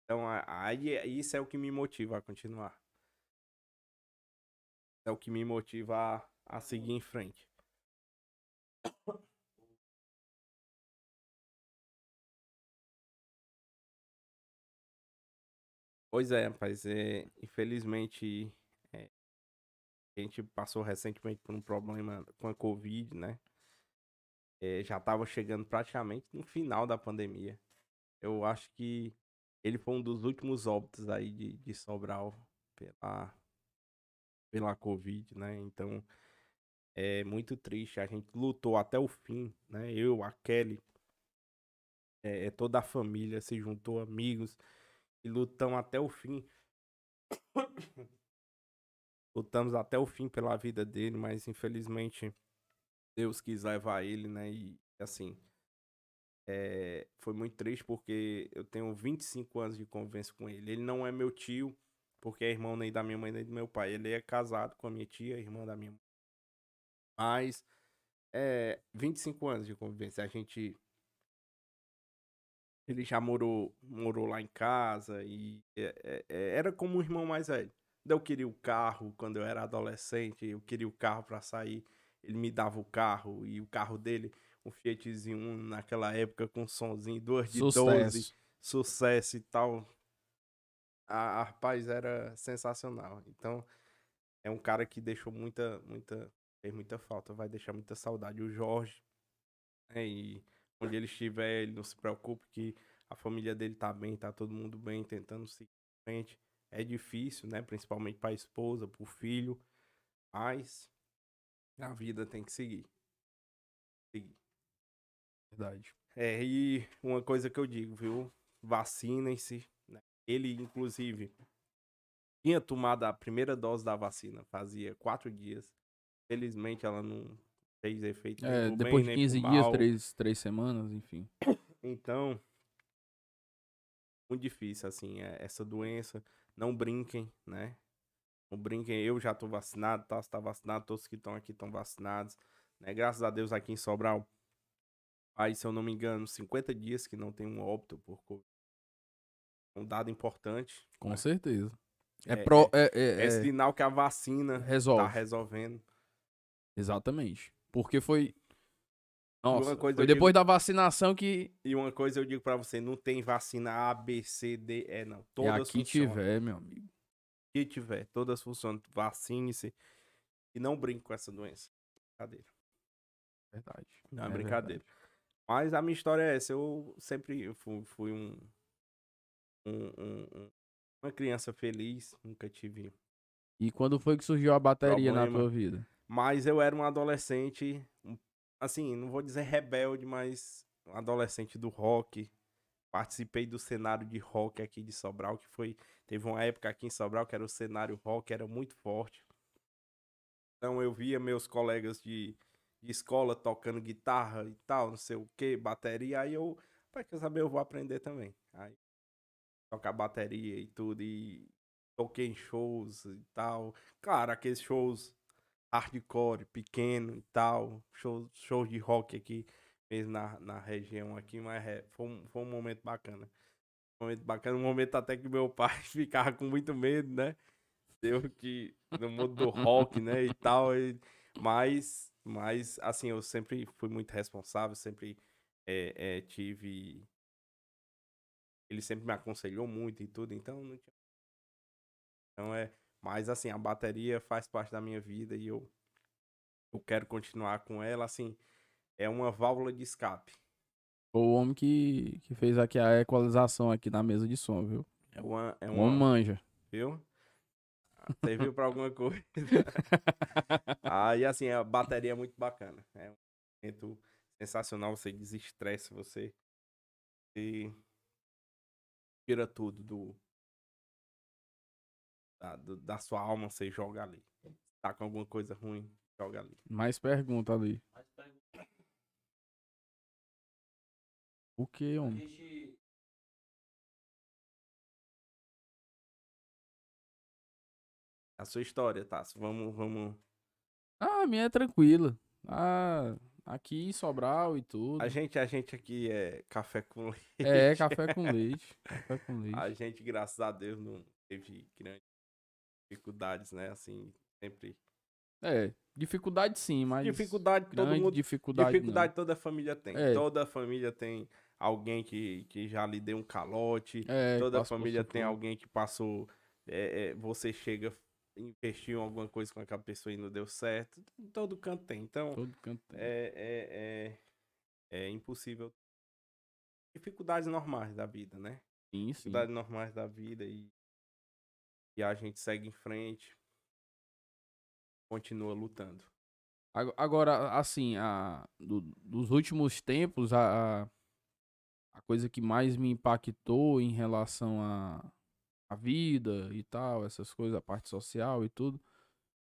Então, aí é, isso é o que me motiva a continuar é o que me motiva a, a seguir em frente. Pois é, rapaz, é, infelizmente é, a gente passou recentemente por um problema com a Covid, né? É, já estava chegando praticamente no final da pandemia. Eu acho que ele foi um dos últimos óbitos aí de, de Sobral pela pela Covid, né? Então é muito triste. A gente lutou até o fim, né? Eu, a Kelly, é, é, toda a família se juntou, amigos, e lutamos até o fim. Lutamos até o fim pela vida dele, mas infelizmente Deus quis levar ele, né? E assim, é, foi muito triste porque eu tenho 25 anos de convivência com ele. Ele não é meu tio, porque é irmão nem da minha mãe nem do meu pai. Ele é casado com a minha tia, irmã da minha mãe. Mas é eh, 25 anos de convivência. A gente ele já morou morou lá em casa e é, é, era como um irmão mais velho. Então, eu queria o carro quando eu era adolescente, eu queria o carro para sair, ele me dava o carro e o carro dele, um Fiatzinho naquela época com um sonzinho 2 de sucesso. 12, sucesso e tal a, a rapaz era sensacional. Então, é um cara que deixou muita, muita, fez muita falta, vai deixar muita saudade. O Jorge, né, e onde ele estiver, ele não se preocupe que a família dele tá bem, tá todo mundo bem, tentando seguir em frente. É difícil, né? Principalmente para a esposa, para o filho, mas a vida tem que seguir. Seguir. Verdade. É, e uma coisa que eu digo, viu? Vacinem-se, ele, inclusive, tinha tomado a primeira dose da vacina fazia quatro dias. Felizmente ela não fez efeito. É, depois bem, de 15 dias, três, três semanas, enfim. Então, muito difícil, assim, é, essa doença. Não brinquem, né? Não brinquem, eu já tô vacinado, tá? Você vacinado, todos que estão aqui estão vacinados. Né? Graças a Deus aqui em Sobral, aí, se eu não me engano, 50 dias que não tem um óbito por COVID um dado importante. Com né? certeza. É, é, pro, é é, é, é, é sinal que a vacina resolve. tá resolvendo. Exatamente. Porque foi. Nossa, foi depois digo... da vacinação que. E uma coisa eu digo para você: não tem vacina A, B, C, D, E, não. Todas é a que tiver, meu amigo. Que tiver, todas funcionam. Vacine-se. E não brinque com essa doença. Brincadeira. Verdade. Não é, é brincadeira. Verdade. Mas a minha história é essa. Eu sempre fui, fui um um, uma criança feliz, nunca tive. E quando foi que surgiu a bateria problema, na tua vida? Mas eu era um adolescente, assim, não vou dizer rebelde, mas um adolescente do rock. Participei do cenário de rock aqui de Sobral, que foi. Teve uma época aqui em Sobral que era o cenário rock, era muito forte. Então eu via meus colegas de, de escola tocando guitarra e tal, não sei o que, bateria. Aí eu, para quer saber, eu vou aprender também. Aí tocar bateria e tudo, e toquei em shows e tal. Claro, aqueles shows hardcore, pequeno e tal, shows, shows de rock aqui, mesmo na, na região aqui, mas é, foi, um, foi um momento bacana. Um momento bacana, um momento até que meu pai ficava com muito medo, né? Deu que no mundo do rock, né, e tal, e, mas, mas, assim, eu sempre fui muito responsável, sempre é, é, tive ele sempre me aconselhou muito e tudo, então não tinha. Então é. Mas assim, a bateria faz parte da minha vida e eu, eu quero continuar com ela, assim. É uma válvula de escape. O homem que, que fez aqui a equalização aqui na mesa de som, viu? É uma. É uma, uma manja. Viu? Ah, serviu pra alguma coisa. Aí, ah, assim, a bateria é muito bacana. É um momento sensacional, você desestressa, você. E tira tudo do da, do, da sua alma, você joga ali. Tá com alguma coisa ruim, joga ali. Mais pergunta ali. Mais pergunta. O que, homem? Gente... A sua história, tá? Vamos, vamos. Ah, a minha é tranquila. Ah. Aqui em Sobral e tudo. A gente, a gente aqui é café com é, leite. É, café com leite. café com leite. A gente, graças a Deus, não teve grandes dificuldades, né? Assim, sempre. É, dificuldade sim, mas. Dificuldade todo mundo. Dificuldade, dificuldade não. toda família tem. É. Toda família tem alguém que, que já lhe deu um calote. É, toda família tem alguém que passou. É, é você chega investiu em alguma coisa com aquela pessoa e não deu certo. Todo canto tem. Então, Todo canto tem. É, é, é, é impossível. Dificuldades normais da vida, né? Sim, sim. Dificuldades normais da vida e, e a gente segue em frente, continua lutando. Agora, assim, a, do, dos últimos tempos, a, a coisa que mais me impactou em relação a, a vida e tal, essas coisas, a parte social e tudo,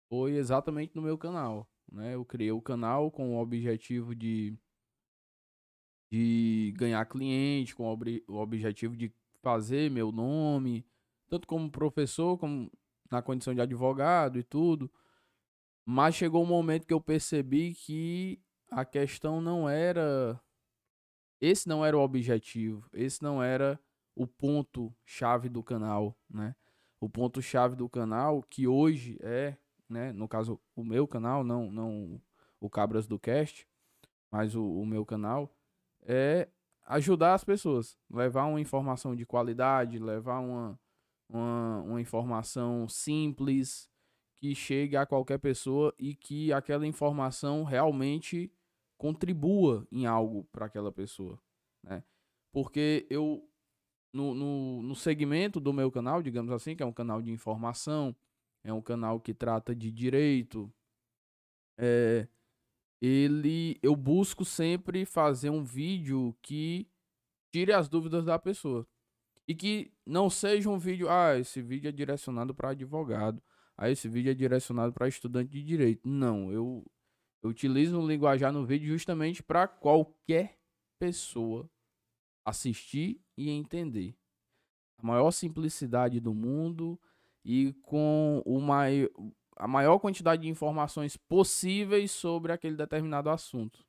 foi exatamente no meu canal, né? Eu criei o canal com o objetivo de de ganhar cliente, com o objetivo de fazer meu nome, tanto como professor, como na condição de advogado e tudo. Mas chegou um momento que eu percebi que a questão não era. Esse não era o objetivo, esse não era o ponto chave do canal, né? O ponto chave do canal que hoje é, né, no caso o meu canal, não não o Cabras do Cast, mas o, o meu canal é ajudar as pessoas, levar uma informação de qualidade, levar uma uma, uma informação simples que chegue a qualquer pessoa e que aquela informação realmente contribua em algo para aquela pessoa, né? Porque eu no, no, no segmento do meu canal, digamos assim, que é um canal de informação, é um canal que trata de direito. É, ele, eu busco sempre fazer um vídeo que tire as dúvidas da pessoa e que não seja um vídeo, ah, esse vídeo é direcionado para advogado, ah, esse vídeo é direcionado para estudante de direito. Não, eu, eu utilizo um linguajar no vídeo justamente para qualquer pessoa assistir e entender. A maior simplicidade do mundo e com o a maior quantidade de informações possíveis sobre aquele determinado assunto,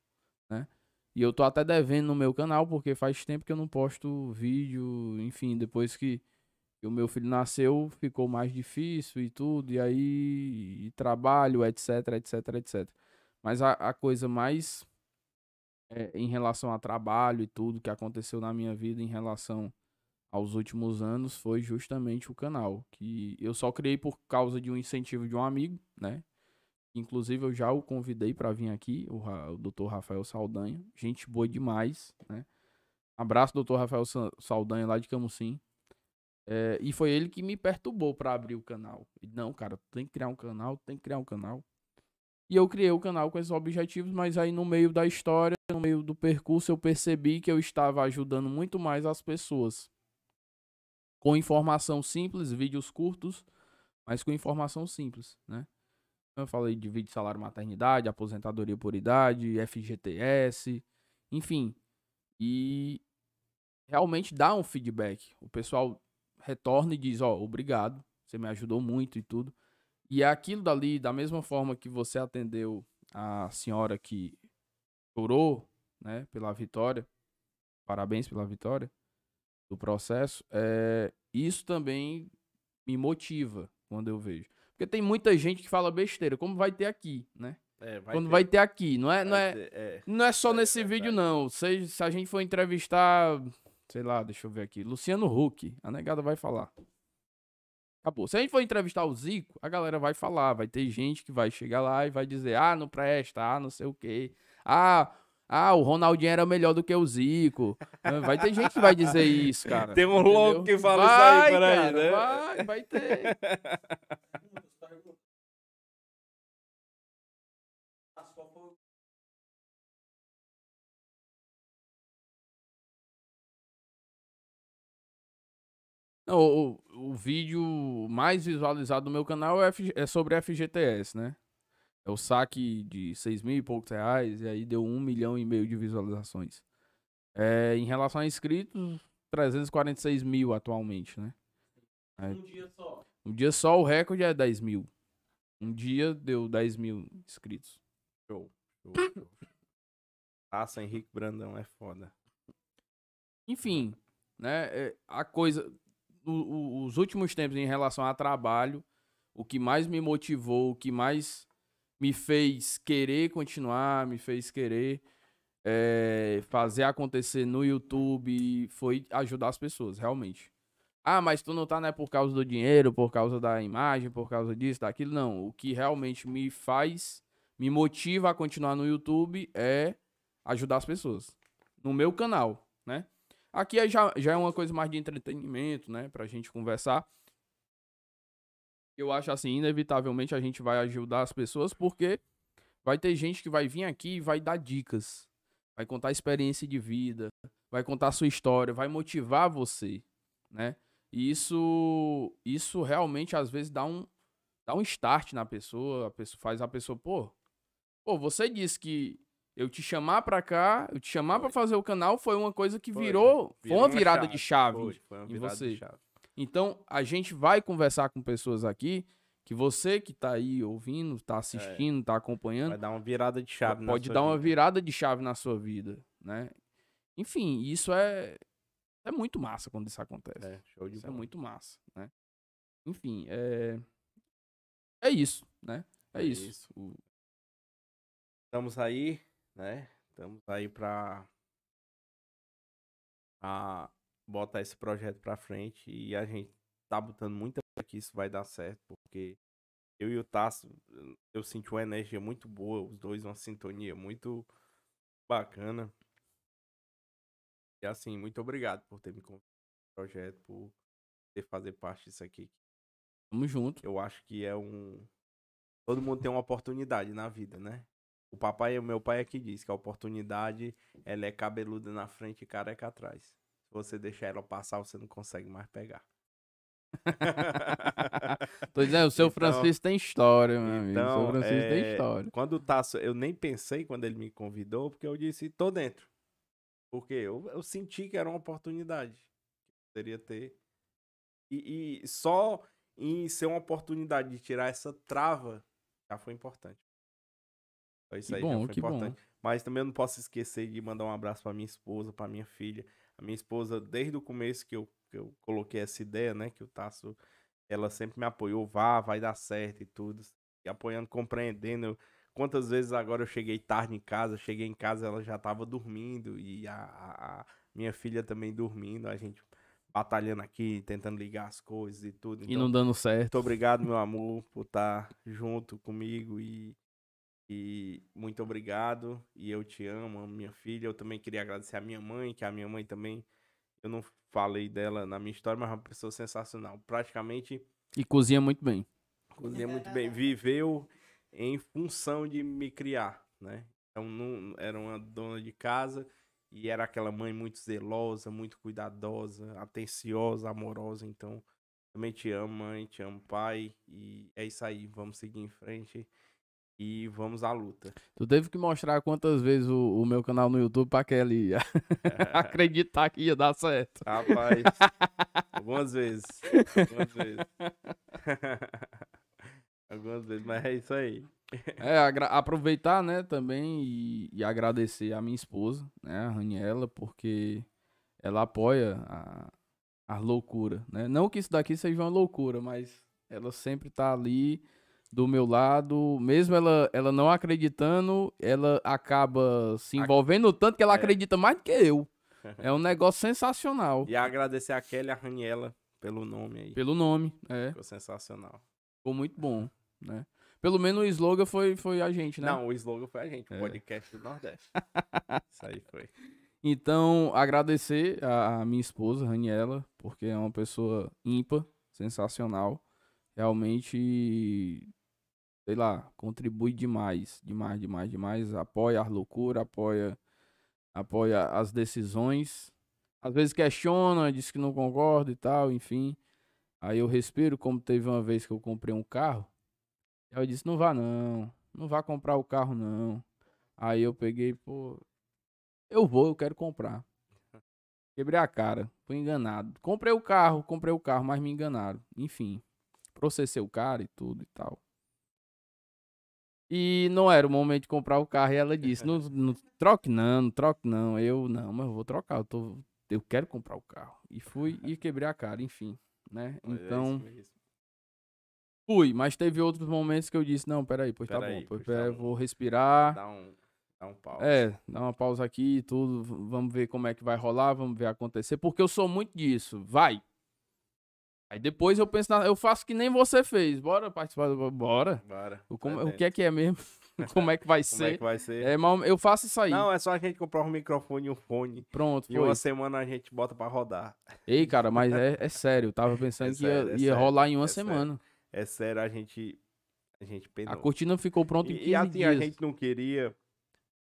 né? E eu tô até devendo no meu canal porque faz tempo que eu não posto vídeo, enfim, depois que o meu filho nasceu, ficou mais difícil e tudo, e aí e trabalho, etc, etc, etc. Mas a, a coisa mais é, em relação a trabalho e tudo que aconteceu na minha vida em relação aos últimos anos foi justamente o canal, que eu só criei por causa de um incentivo de um amigo, né? Inclusive eu já o convidei para vir aqui, o, Ra o Dr. Rafael Saldanha, gente boa demais, né? Abraço Dr. Rafael Sa Saldanha lá de Camusim. É, e foi ele que me perturbou para abrir o canal. Não, cara, tem que criar um canal, tem que criar um canal. E eu criei o canal com esses objetivos, mas aí no meio da história meio do percurso eu percebi que eu estava ajudando muito mais as pessoas. Com informação simples, vídeos curtos, mas com informação simples, né? Eu falei de vídeo salário maternidade, aposentadoria por idade, FGTS, enfim. E realmente dá um feedback. O pessoal retorna e diz, ó, oh, obrigado, você me ajudou muito e tudo. E é aquilo dali, da mesma forma que você atendeu a senhora que chorou né, pela vitória. Parabéns pela vitória do processo. É, isso também me motiva quando eu vejo. Porque tem muita gente que fala besteira, como vai ter aqui, né? É, vai quando ter. vai ter aqui, não é, não é, ter, é, não é só é nesse vídeo não. Se, se a gente for entrevistar, sei lá, deixa eu ver aqui, Luciano Huck, a negada vai falar. Acabou. Se a gente for entrevistar o Zico, a galera vai falar, vai ter gente que vai chegar lá e vai dizer: "Ah, não presta, ah, não sei o quê. Ah, ah, o Ronaldinho era melhor do que o Zico. Ah, vai ter gente que vai dizer isso, cara. Tem um entendeu? louco que fala vai, isso aí, peraí, cara, né? Vai, vai ter. Não, o, o vídeo mais visualizado do meu canal é, é sobre FGTS, né? É o saque de 6 mil e poucos reais, e aí deu 1 um milhão e meio de visualizações. É, em relação a inscritos, 346 mil atualmente, né? É, um dia só. Um dia só, o recorde é 10 mil. Um dia deu 10 mil inscritos. Show, show, show. Passa, Henrique Brandão, é foda. Enfim, né? É, a coisa. O, o, os últimos tempos em relação a trabalho, o que mais me motivou, o que mais me fez querer continuar, me fez querer é, fazer acontecer no YouTube, foi ajudar as pessoas, realmente. Ah, mas tu não tá, né, por causa do dinheiro, por causa da imagem, por causa disso, daquilo, não. O que realmente me faz, me motiva a continuar no YouTube é ajudar as pessoas. No meu canal, né? Aqui é já, já é uma coisa mais de entretenimento, né, pra gente conversar. Eu acho assim, inevitavelmente a gente vai ajudar as pessoas porque vai ter gente que vai vir aqui e vai dar dicas, vai contar experiência de vida, vai contar sua história, vai motivar você, né? E isso, isso realmente às vezes dá um, dá um start na pessoa, a pessoa faz a pessoa, pô, pô, você disse que eu te chamar para cá, eu te chamar para fazer o canal foi uma coisa que foi. virou, virou, foi uma virada chave. de chave foi, foi uma virada em você. De chave. Então, a gente vai conversar com pessoas aqui que você que tá aí ouvindo, tá assistindo, é, tá acompanhando. Vai dar uma virada de chave Pode dar uma virada de chave na sua vida, né? Enfim, isso é. É muito massa quando isso acontece. É, show de isso é muito massa, né? Enfim, é. É isso, né? É, é isso. isso. O... Estamos aí, né? Estamos aí para A botar esse projeto para frente e a gente tá botando muita fé que isso vai dar certo, porque eu e o Tasso, hum, eu senti uma energia muito boa, os dois uma sintonia muito bacana. E assim, muito obrigado por ter me convidado no projeto, por ter fazer parte disso aqui. Tamo junto. Eu acho que é um todo mundo tem uma oportunidade na vida, né? O papai, o meu pai aqui é diz que a oportunidade ela é cabeluda na frente e careca atrás você deixar ela passar, você não consegue mais pegar. Tô dizendo, é, o seu então, Francisco tem história, meu então, amigo. O seu então, Francisco é, tem história. Quando tá o eu nem pensei quando ele me convidou, porque eu disse, tô dentro. Porque eu, eu senti que era uma oportunidade. que Poderia ter. E, e, só em ser uma oportunidade de tirar essa trava já foi importante. Então, isso que aí bom, já foi importante. Bom. Mas também eu não posso esquecer de mandar um abraço pra minha esposa, pra minha filha. A minha esposa, desde o começo que eu, que eu coloquei essa ideia, né? Que o Tasso, ela sempre me apoiou, vá, vai dar certo e tudo. E apoiando, compreendendo. Quantas vezes agora eu cheguei tarde em casa, cheguei em casa, ela já estava dormindo e a, a minha filha também dormindo, a gente batalhando aqui, tentando ligar as coisas e tudo. Então, e não dando certo. Muito obrigado, meu amor, por estar tá junto comigo e e muito obrigado. E eu te amo, minha filha. Eu também queria agradecer a minha mãe, que a minha mãe também. Eu não falei dela na minha história, mas é uma pessoa sensacional. Praticamente. E cozinha muito bem. Cozinha muito bem. Viveu em função de me criar, né? Então, não, era uma dona de casa e era aquela mãe muito zelosa, muito cuidadosa, atenciosa, amorosa. Então, também te amo, mãe, te amo, pai. E é isso aí, vamos seguir em frente e vamos à luta. Tu teve que mostrar quantas vezes o, o meu canal no YouTube pra Kelly é. acreditar que ia dar certo. Rapaz, algumas vezes. Algumas vezes. algumas vezes, mas é isso aí. É, aproveitar, né, também e, e, agradecer a minha esposa, né, a Raniela, porque ela apoia a, a loucura, né? Não que isso daqui seja uma loucura, mas ela sempre tá ali do meu lado, mesmo ela, ela não acreditando, ela acaba se envolvendo tanto que ela é. acredita mais do que eu. É um negócio sensacional. E agradecer a Kelly e a Raniela pelo nome aí. Pelo nome, é. Ficou sensacional. Ficou muito bom, né? Pelo menos o slogan foi, foi a gente, né? Não, o slogan foi a gente, o é. podcast do Nordeste. Isso aí foi. Então, agradecer a, minha esposa, Raniela, porque é uma pessoa ímpar, sensacional. Realmente sei lá, contribui demais, demais, demais, demais, apoia a loucura, apoia, apoia as decisões. Às vezes questiona, diz que não concorda e tal, enfim. Aí eu respiro, como teve uma vez que eu comprei um carro, aí eu disse, não vá não, não vá comprar o carro não. Aí eu peguei, pô, eu vou, eu quero comprar. Quebrei a cara, fui enganado. Comprei o carro, comprei o carro, mas me enganaram. Enfim, processei o cara e tudo e tal. E não era o momento de comprar o carro. E ela é disse: não, troque não, não troque não. Eu não, mas eu vou trocar. Eu, tô, eu quero comprar o carro. E fui e quebrei a cara, enfim. Né? É então. Fui, mas teve outros momentos que eu disse: não, peraí, pois tá bom, pois, pois tá é, vou respirar. Dá um, dá um pausa. É, dá uma pausa aqui e tudo. Vamos ver como é que vai rolar, vamos ver acontecer. Porque eu sou muito disso. Vai, Aí depois eu penso, na, eu faço que nem você fez. Bora participar do. Bora. Bora. O, como, o que é que é mesmo? como é que vai ser? Como é que vai ser? É, eu faço isso aí. Não, é só a gente comprar um microfone e um fone. Pronto. E uma semana a gente bota pra rodar. Ei, cara, mas é, é sério. Eu tava pensando é que sério, ia, é ia sério, rolar em uma é semana. Sério. É sério, a gente. A gente penou. A cortina ficou pronta e, em 15 e, assim, dias. a gente não queria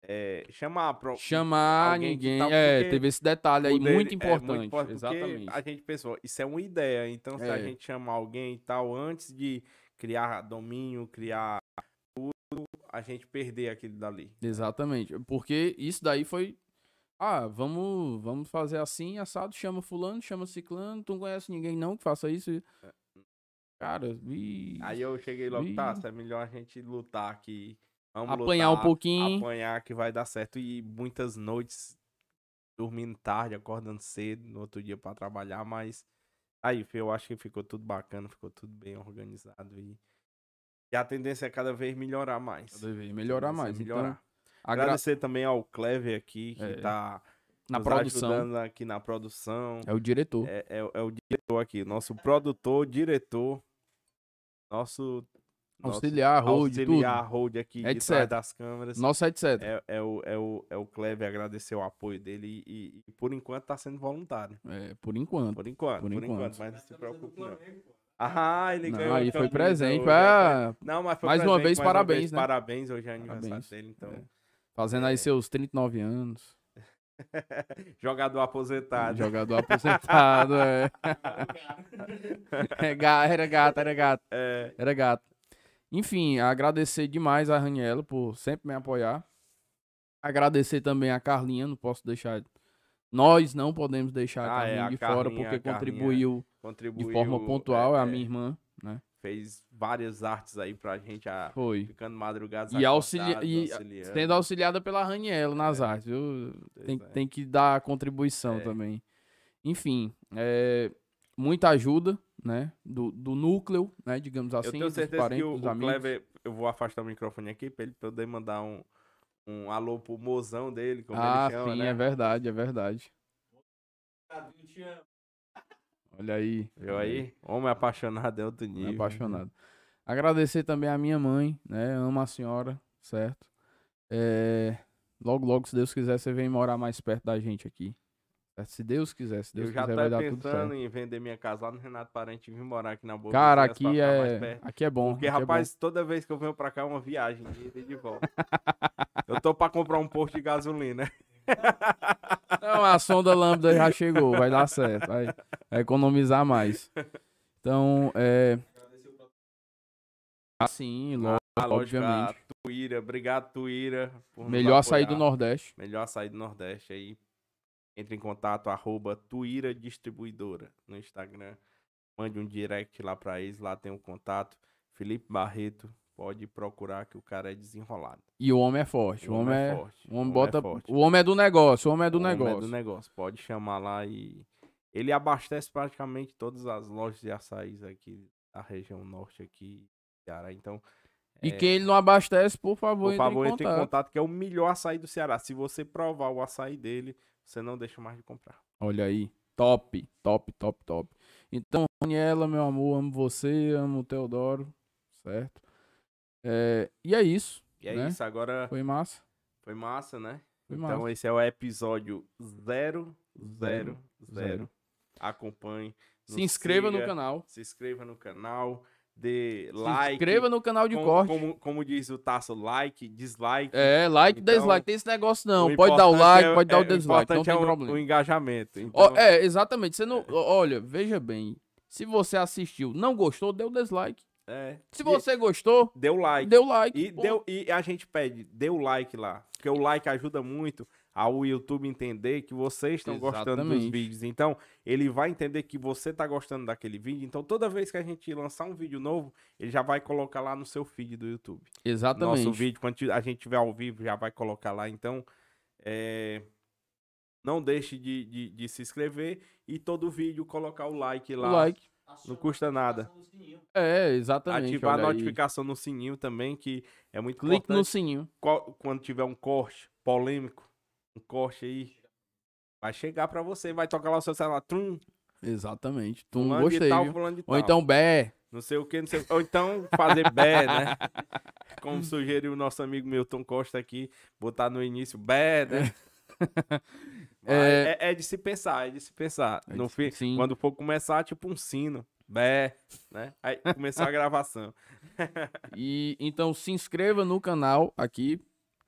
é, chamar pro, chamar ninguém tal, é teve esse detalhe aí poder, muito importante é muito importante exatamente a gente pensou isso é uma ideia então se é. a gente chamar alguém e tal antes de criar domínio criar tudo a gente perder aquilo dali exatamente porque isso daí foi ah vamos vamos fazer assim assado chama fulano chama ciclano tu não conhece ninguém não que faça isso é. cara vi aí eu cheguei logo tá, vi. tá é melhor a gente lutar aqui Vamos apanhar lutar, um pouquinho. Apanhar que vai dar certo. E muitas noites dormindo tarde, acordando cedo no outro dia para trabalhar, mas aí eu acho que ficou tudo bacana, ficou tudo bem organizado e, e a tendência é cada vez melhorar mais. Cada vez melhorar é mais. Então, melhorar. Então, Agradecer também ao Clever aqui, que é, tá na produção. ajudando aqui na produção. É o diretor. É, é, é o diretor aqui, nosso produtor, diretor, nosso Auxiliar, hold, auxiliar, tudo. hold aqui etc. de trás das câmeras. Nossa, é etc. É, é, o, é, o, é o Cleve agradecer o apoio dele e, e por enquanto tá sendo voluntário. É, por enquanto. Por enquanto, por, por enquanto. enquanto. Mas não se preocupe não. Ah, ele não, ganhou. Aí foi presente. Pra... Né? É. Não, mas foi mais presente, uma vez, mais parabéns. Uma vez, né? Parabéns, hoje é aniversário parabéns. dele, então. É. Fazendo é. aí seus 39 anos. Jogador aposentado. Jogador aposentado, é. é. Era gato, era gato. É. Era gato. Enfim, agradecer demais a Raniela por sempre me apoiar. Agradecer também a Carlinha, não posso deixar. Nós não podemos deixar a ah, é, Carlinha é, é, a de Carlinha, fora, porque contribuiu, contribuiu, de forma pontual, é, é a minha irmã, né? Fez várias artes aí pra gente, a, Foi. ficando madrugadas e, auxilia e sendo auxiliada pela Raniela nas é. artes, viu? Tem, é. tem que dar contribuição também. Enfim, é, muita ajuda, né? Do, do núcleo, né? Digamos assim. Eu tenho certeza parentes, que o, o Clever, eu vou afastar o microfone aqui pra ele poder mandar um, um alô pro mozão dele, como ah, ele chama, sim, né? é verdade, é verdade. Olha aí. Viu aí? Homem apaixonado é outro nível. apaixonado. Agradecer também a minha mãe, né? Amo a senhora, certo? É... Logo, logo, se Deus quiser, você vem morar mais perto da gente aqui. É, se Deus quiser, se Deus eu já quiser, vai dar tudo certo. pensando em vender minha casa lá no Renato Parente e vir morar aqui na Boa Cara, aqui é... aqui é bom. Porque, rapaz, é bom. toda vez que eu venho pra cá é uma viagem de ida e de volta. eu tô pra comprar um posto de gasolina. Não, a sonda lambda já chegou, vai dar certo. Vai, economizar mais. Então, é... Assim, ah, logo, ah, obviamente. Tuíra, obrigado, Tuíra. Melhor sair do Nordeste. Melhor sair do Nordeste aí, entre em contato, arroba Tuíra Distribuidora no Instagram. Mande um direct lá para eles, lá tem o um contato. Felipe Barreto, pode procurar que o cara é desenrolado. E o homem é forte. O, o homem, é, é forte. O homem, bota... É o homem é do negócio, o homem é do o negócio. Homem é do negócio, pode chamar lá e... Ele abastece praticamente todas as lojas de açaís aqui da região norte aqui, Ceará. Então... E é... quem ele não abastece, por favor, por favor entre, em, contato. entre em contato, que é o melhor açaí do Ceará. Se você provar o açaí dele, você não deixa mais de comprar. Olha aí. Top, top, top, top. Então, Daniela, meu amor, amo você, amo o Teodoro, certo? É, e é isso. E é né? isso, agora. Foi massa. Foi massa, né? Foi então, esse é o episódio 000. Acompanhe. Se inscreva siga, no canal. Se inscreva no canal dê like. inscreva no canal de como, corte. Como, como diz o Tasso, like, dislike. É, like, então, dislike. Tem esse negócio não. Pode dar o like, é, pode dar é, o dislike. O não tem é um problema. O engajamento. Então... Oh, é, exatamente. Você não. É. Olha, veja bem. Se você assistiu, não gostou, deu dislike. É. Se você e, gostou, deu like. Deu like. E, deu, e a gente pede, deu like lá. Porque o like ajuda muito ao YouTube entender que vocês estão gostando dos vídeos. Então, ele vai entender que você está gostando daquele vídeo. Então, toda vez que a gente lançar um vídeo novo, ele já vai colocar lá no seu feed do YouTube. Exatamente. Nosso vídeo, quando a gente tiver ao vivo, já vai colocar lá. Então, é... não deixe de, de, de, se inscrever e todo vídeo colocar o like lá. O like. Não custa nada. É, exatamente. Ativar a notificação aí. no sininho também, que é muito Clique importante. Clique no sininho. Quando tiver um corte polêmico, um corte aí, vai chegar pra você, vai tocar lá o seu celular, trum. Exatamente. Tum, fulano gostei. Tal, Ou tal. então bé. Não sei o que, não sei Ou então fazer bé, né? Como sugeriu o nosso amigo Milton Costa aqui, botar no início bé, né? É... É, é... de se pensar, é de se pensar. É no fim, sim. quando for começar, tipo um sino. Bé, né? Aí começou a gravação. e então se inscreva no canal aqui,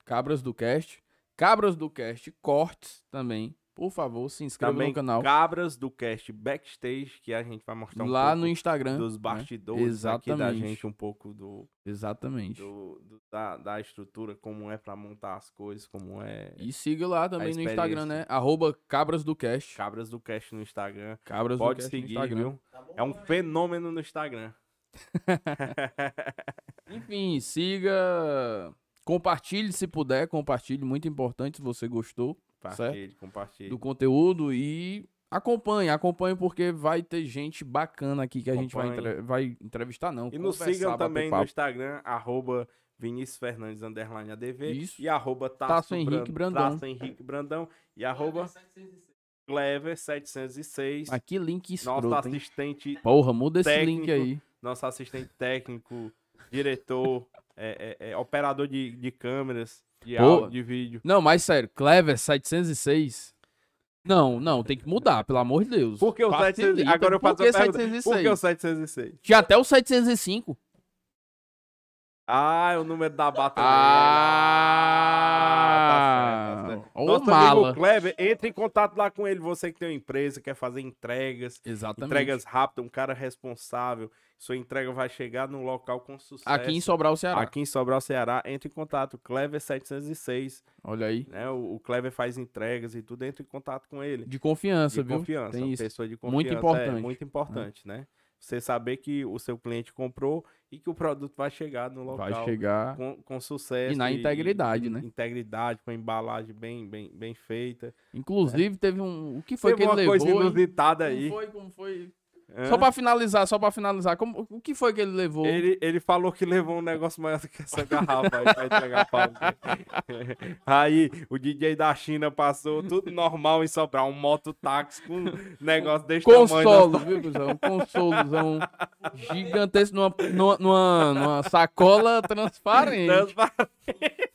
Cabras do Cast. Cabras do Cast Cortes também. Por favor, se inscreva também no canal. Cabras do Cast Backstage, que a gente vai mostrar um lá no Instagram dos né? bastidores né? Exatamente. da gente, um pouco do. Exatamente. Do, do, da, da estrutura, como é para montar as coisas, como é. E siga lá também no Instagram, né? Arroba Cabras do Cast. Cabras do Cast no Instagram. Cabras Pode do Cast seguir, no Instagram. viu? Tá é um né? fenômeno no Instagram. Enfim, siga Compartilhe se puder, compartilhe, muito importante se você gostou. Compartilhe, certo? compartilhe. Do conteúdo e acompanhe, acompanhe porque vai ter gente bacana aqui que a acompanhe. gente vai, entre... vai entrevistar, não. E nos sigam também no Instagram, arroba Vinícius Fernandes Underline ADV Isso. e arroba Henrique Brandão. Brandão. Henrique Brandão e arroba Clever 706. Aqui link escroto, Nosso assistente. Hein? Porra, muda técnico, link aí. Nosso assistente técnico, diretor, é, é, é, operador de, de câmeras, de Pô, de vídeo. Não, mas sério, Clever 706. Não, não, tem que mudar, pelo amor de Deus. Por que o 706? Agora eu faço Por que 706? Por que o 706? Tinha até o 705. Ah, é o número da bata. Ah, ah tá certo, tá certo. Nosso mala. Kleber, entre em contato lá com ele. Você que tem uma empresa, quer fazer entregas. Exatamente. Entregas rápidas, um cara responsável. Sua entrega vai chegar no local com sucesso. Aqui em Sobral, Ceará. Aqui em Sobral, Ceará. Entre em contato. Clever 706. Olha aí. Né? O, o Clever faz entregas e tudo. Entre em contato com ele. De confiança, de viu? Confiança. Tem isso. Pessoa de confiança. Muito é, importante. É, muito importante, é. né? Você saber que o seu cliente comprou e que o produto vai chegar no local. Vai chegar. Com, com sucesso. E na integridade, e, né? Integridade, com a embalagem bem, bem, bem feita. Inclusive, é. teve um. O que foi teve que ele levou? Teve uma coisa inusitada aí. Como foi? Como foi? Só é. pra finalizar, só pra finalizar, como, o que foi que ele levou? Ele, ele falou que levou um negócio maior do que essa garrafa aí pra entregar pra Aí o DJ da China passou tudo normal em sobrar um mototáxi com um negócio desse né? Consolo, tamanho. viu, Um consolozão gigantesco numa, numa, numa, sacola transparente. Transparente.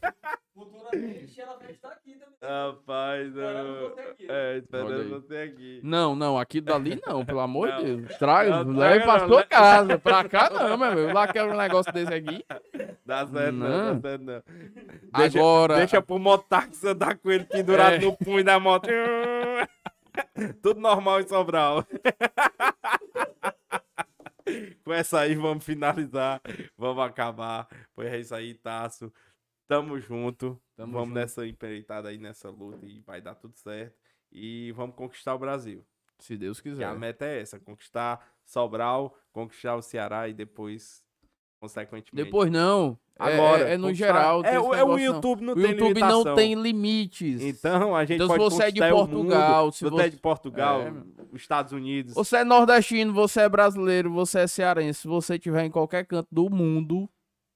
Futuramente ela vai estar Rapaz, não. É, esperando você aqui. Não, não, aqui dali não, pelo amor de Deus. Traz, leva leve pra sua né? casa. Pra cá não, meu irmão. Lá quero um negócio desse aqui. Dá certo, não, não dá certo, não. Deixa, Agora. Deixa pro motax andar com ele pendurado é. no punho da moto. Tudo normal em Sobral. com essa aí, vamos finalizar. Vamos acabar. Pois é isso aí, Taço. Tamo junto. Tamo vamos junto. nessa empreitada aí, nessa luta e vai dar tudo certo. E vamos conquistar o Brasil. Se Deus quiser. E a meta é essa: conquistar Sobral, conquistar o Ceará e depois, consequentemente. Depois não. É, Agora. É, é no geral. É, é o YouTube não, não. tem O YouTube limitação. não tem limites. Então a gente então, pode é se você é de Portugal, mundo, se você é de Portugal, é... Estados Unidos. Você é nordestino, você é brasileiro, você é cearense. Se você estiver em qualquer canto do mundo,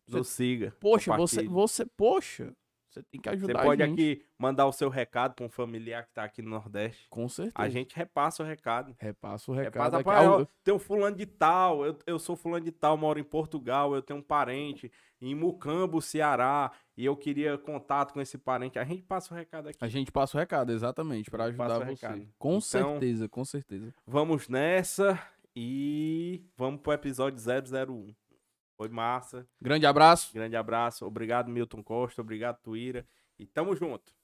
você, Nos siga. Poxa, você, você, poxa, você tem que ajudar Você pode aqui mandar o seu recado para um familiar que está aqui no Nordeste. Com certeza. A gente repassa o recado. Repassa o recado. Repassa pra, eu tenho fulano de tal, eu, eu sou fulano de tal, moro em Portugal, eu tenho um parente em Mucambo, Ceará, e eu queria contato com esse parente. A gente passa o recado aqui. A gente passa o recado, exatamente, para ajudar você. Com então, certeza, com certeza. Vamos nessa e vamos pro episódio 001. Foi massa. Grande abraço. Grande abraço. Obrigado, Milton Costa. Obrigado, Tuíra. E tamo junto.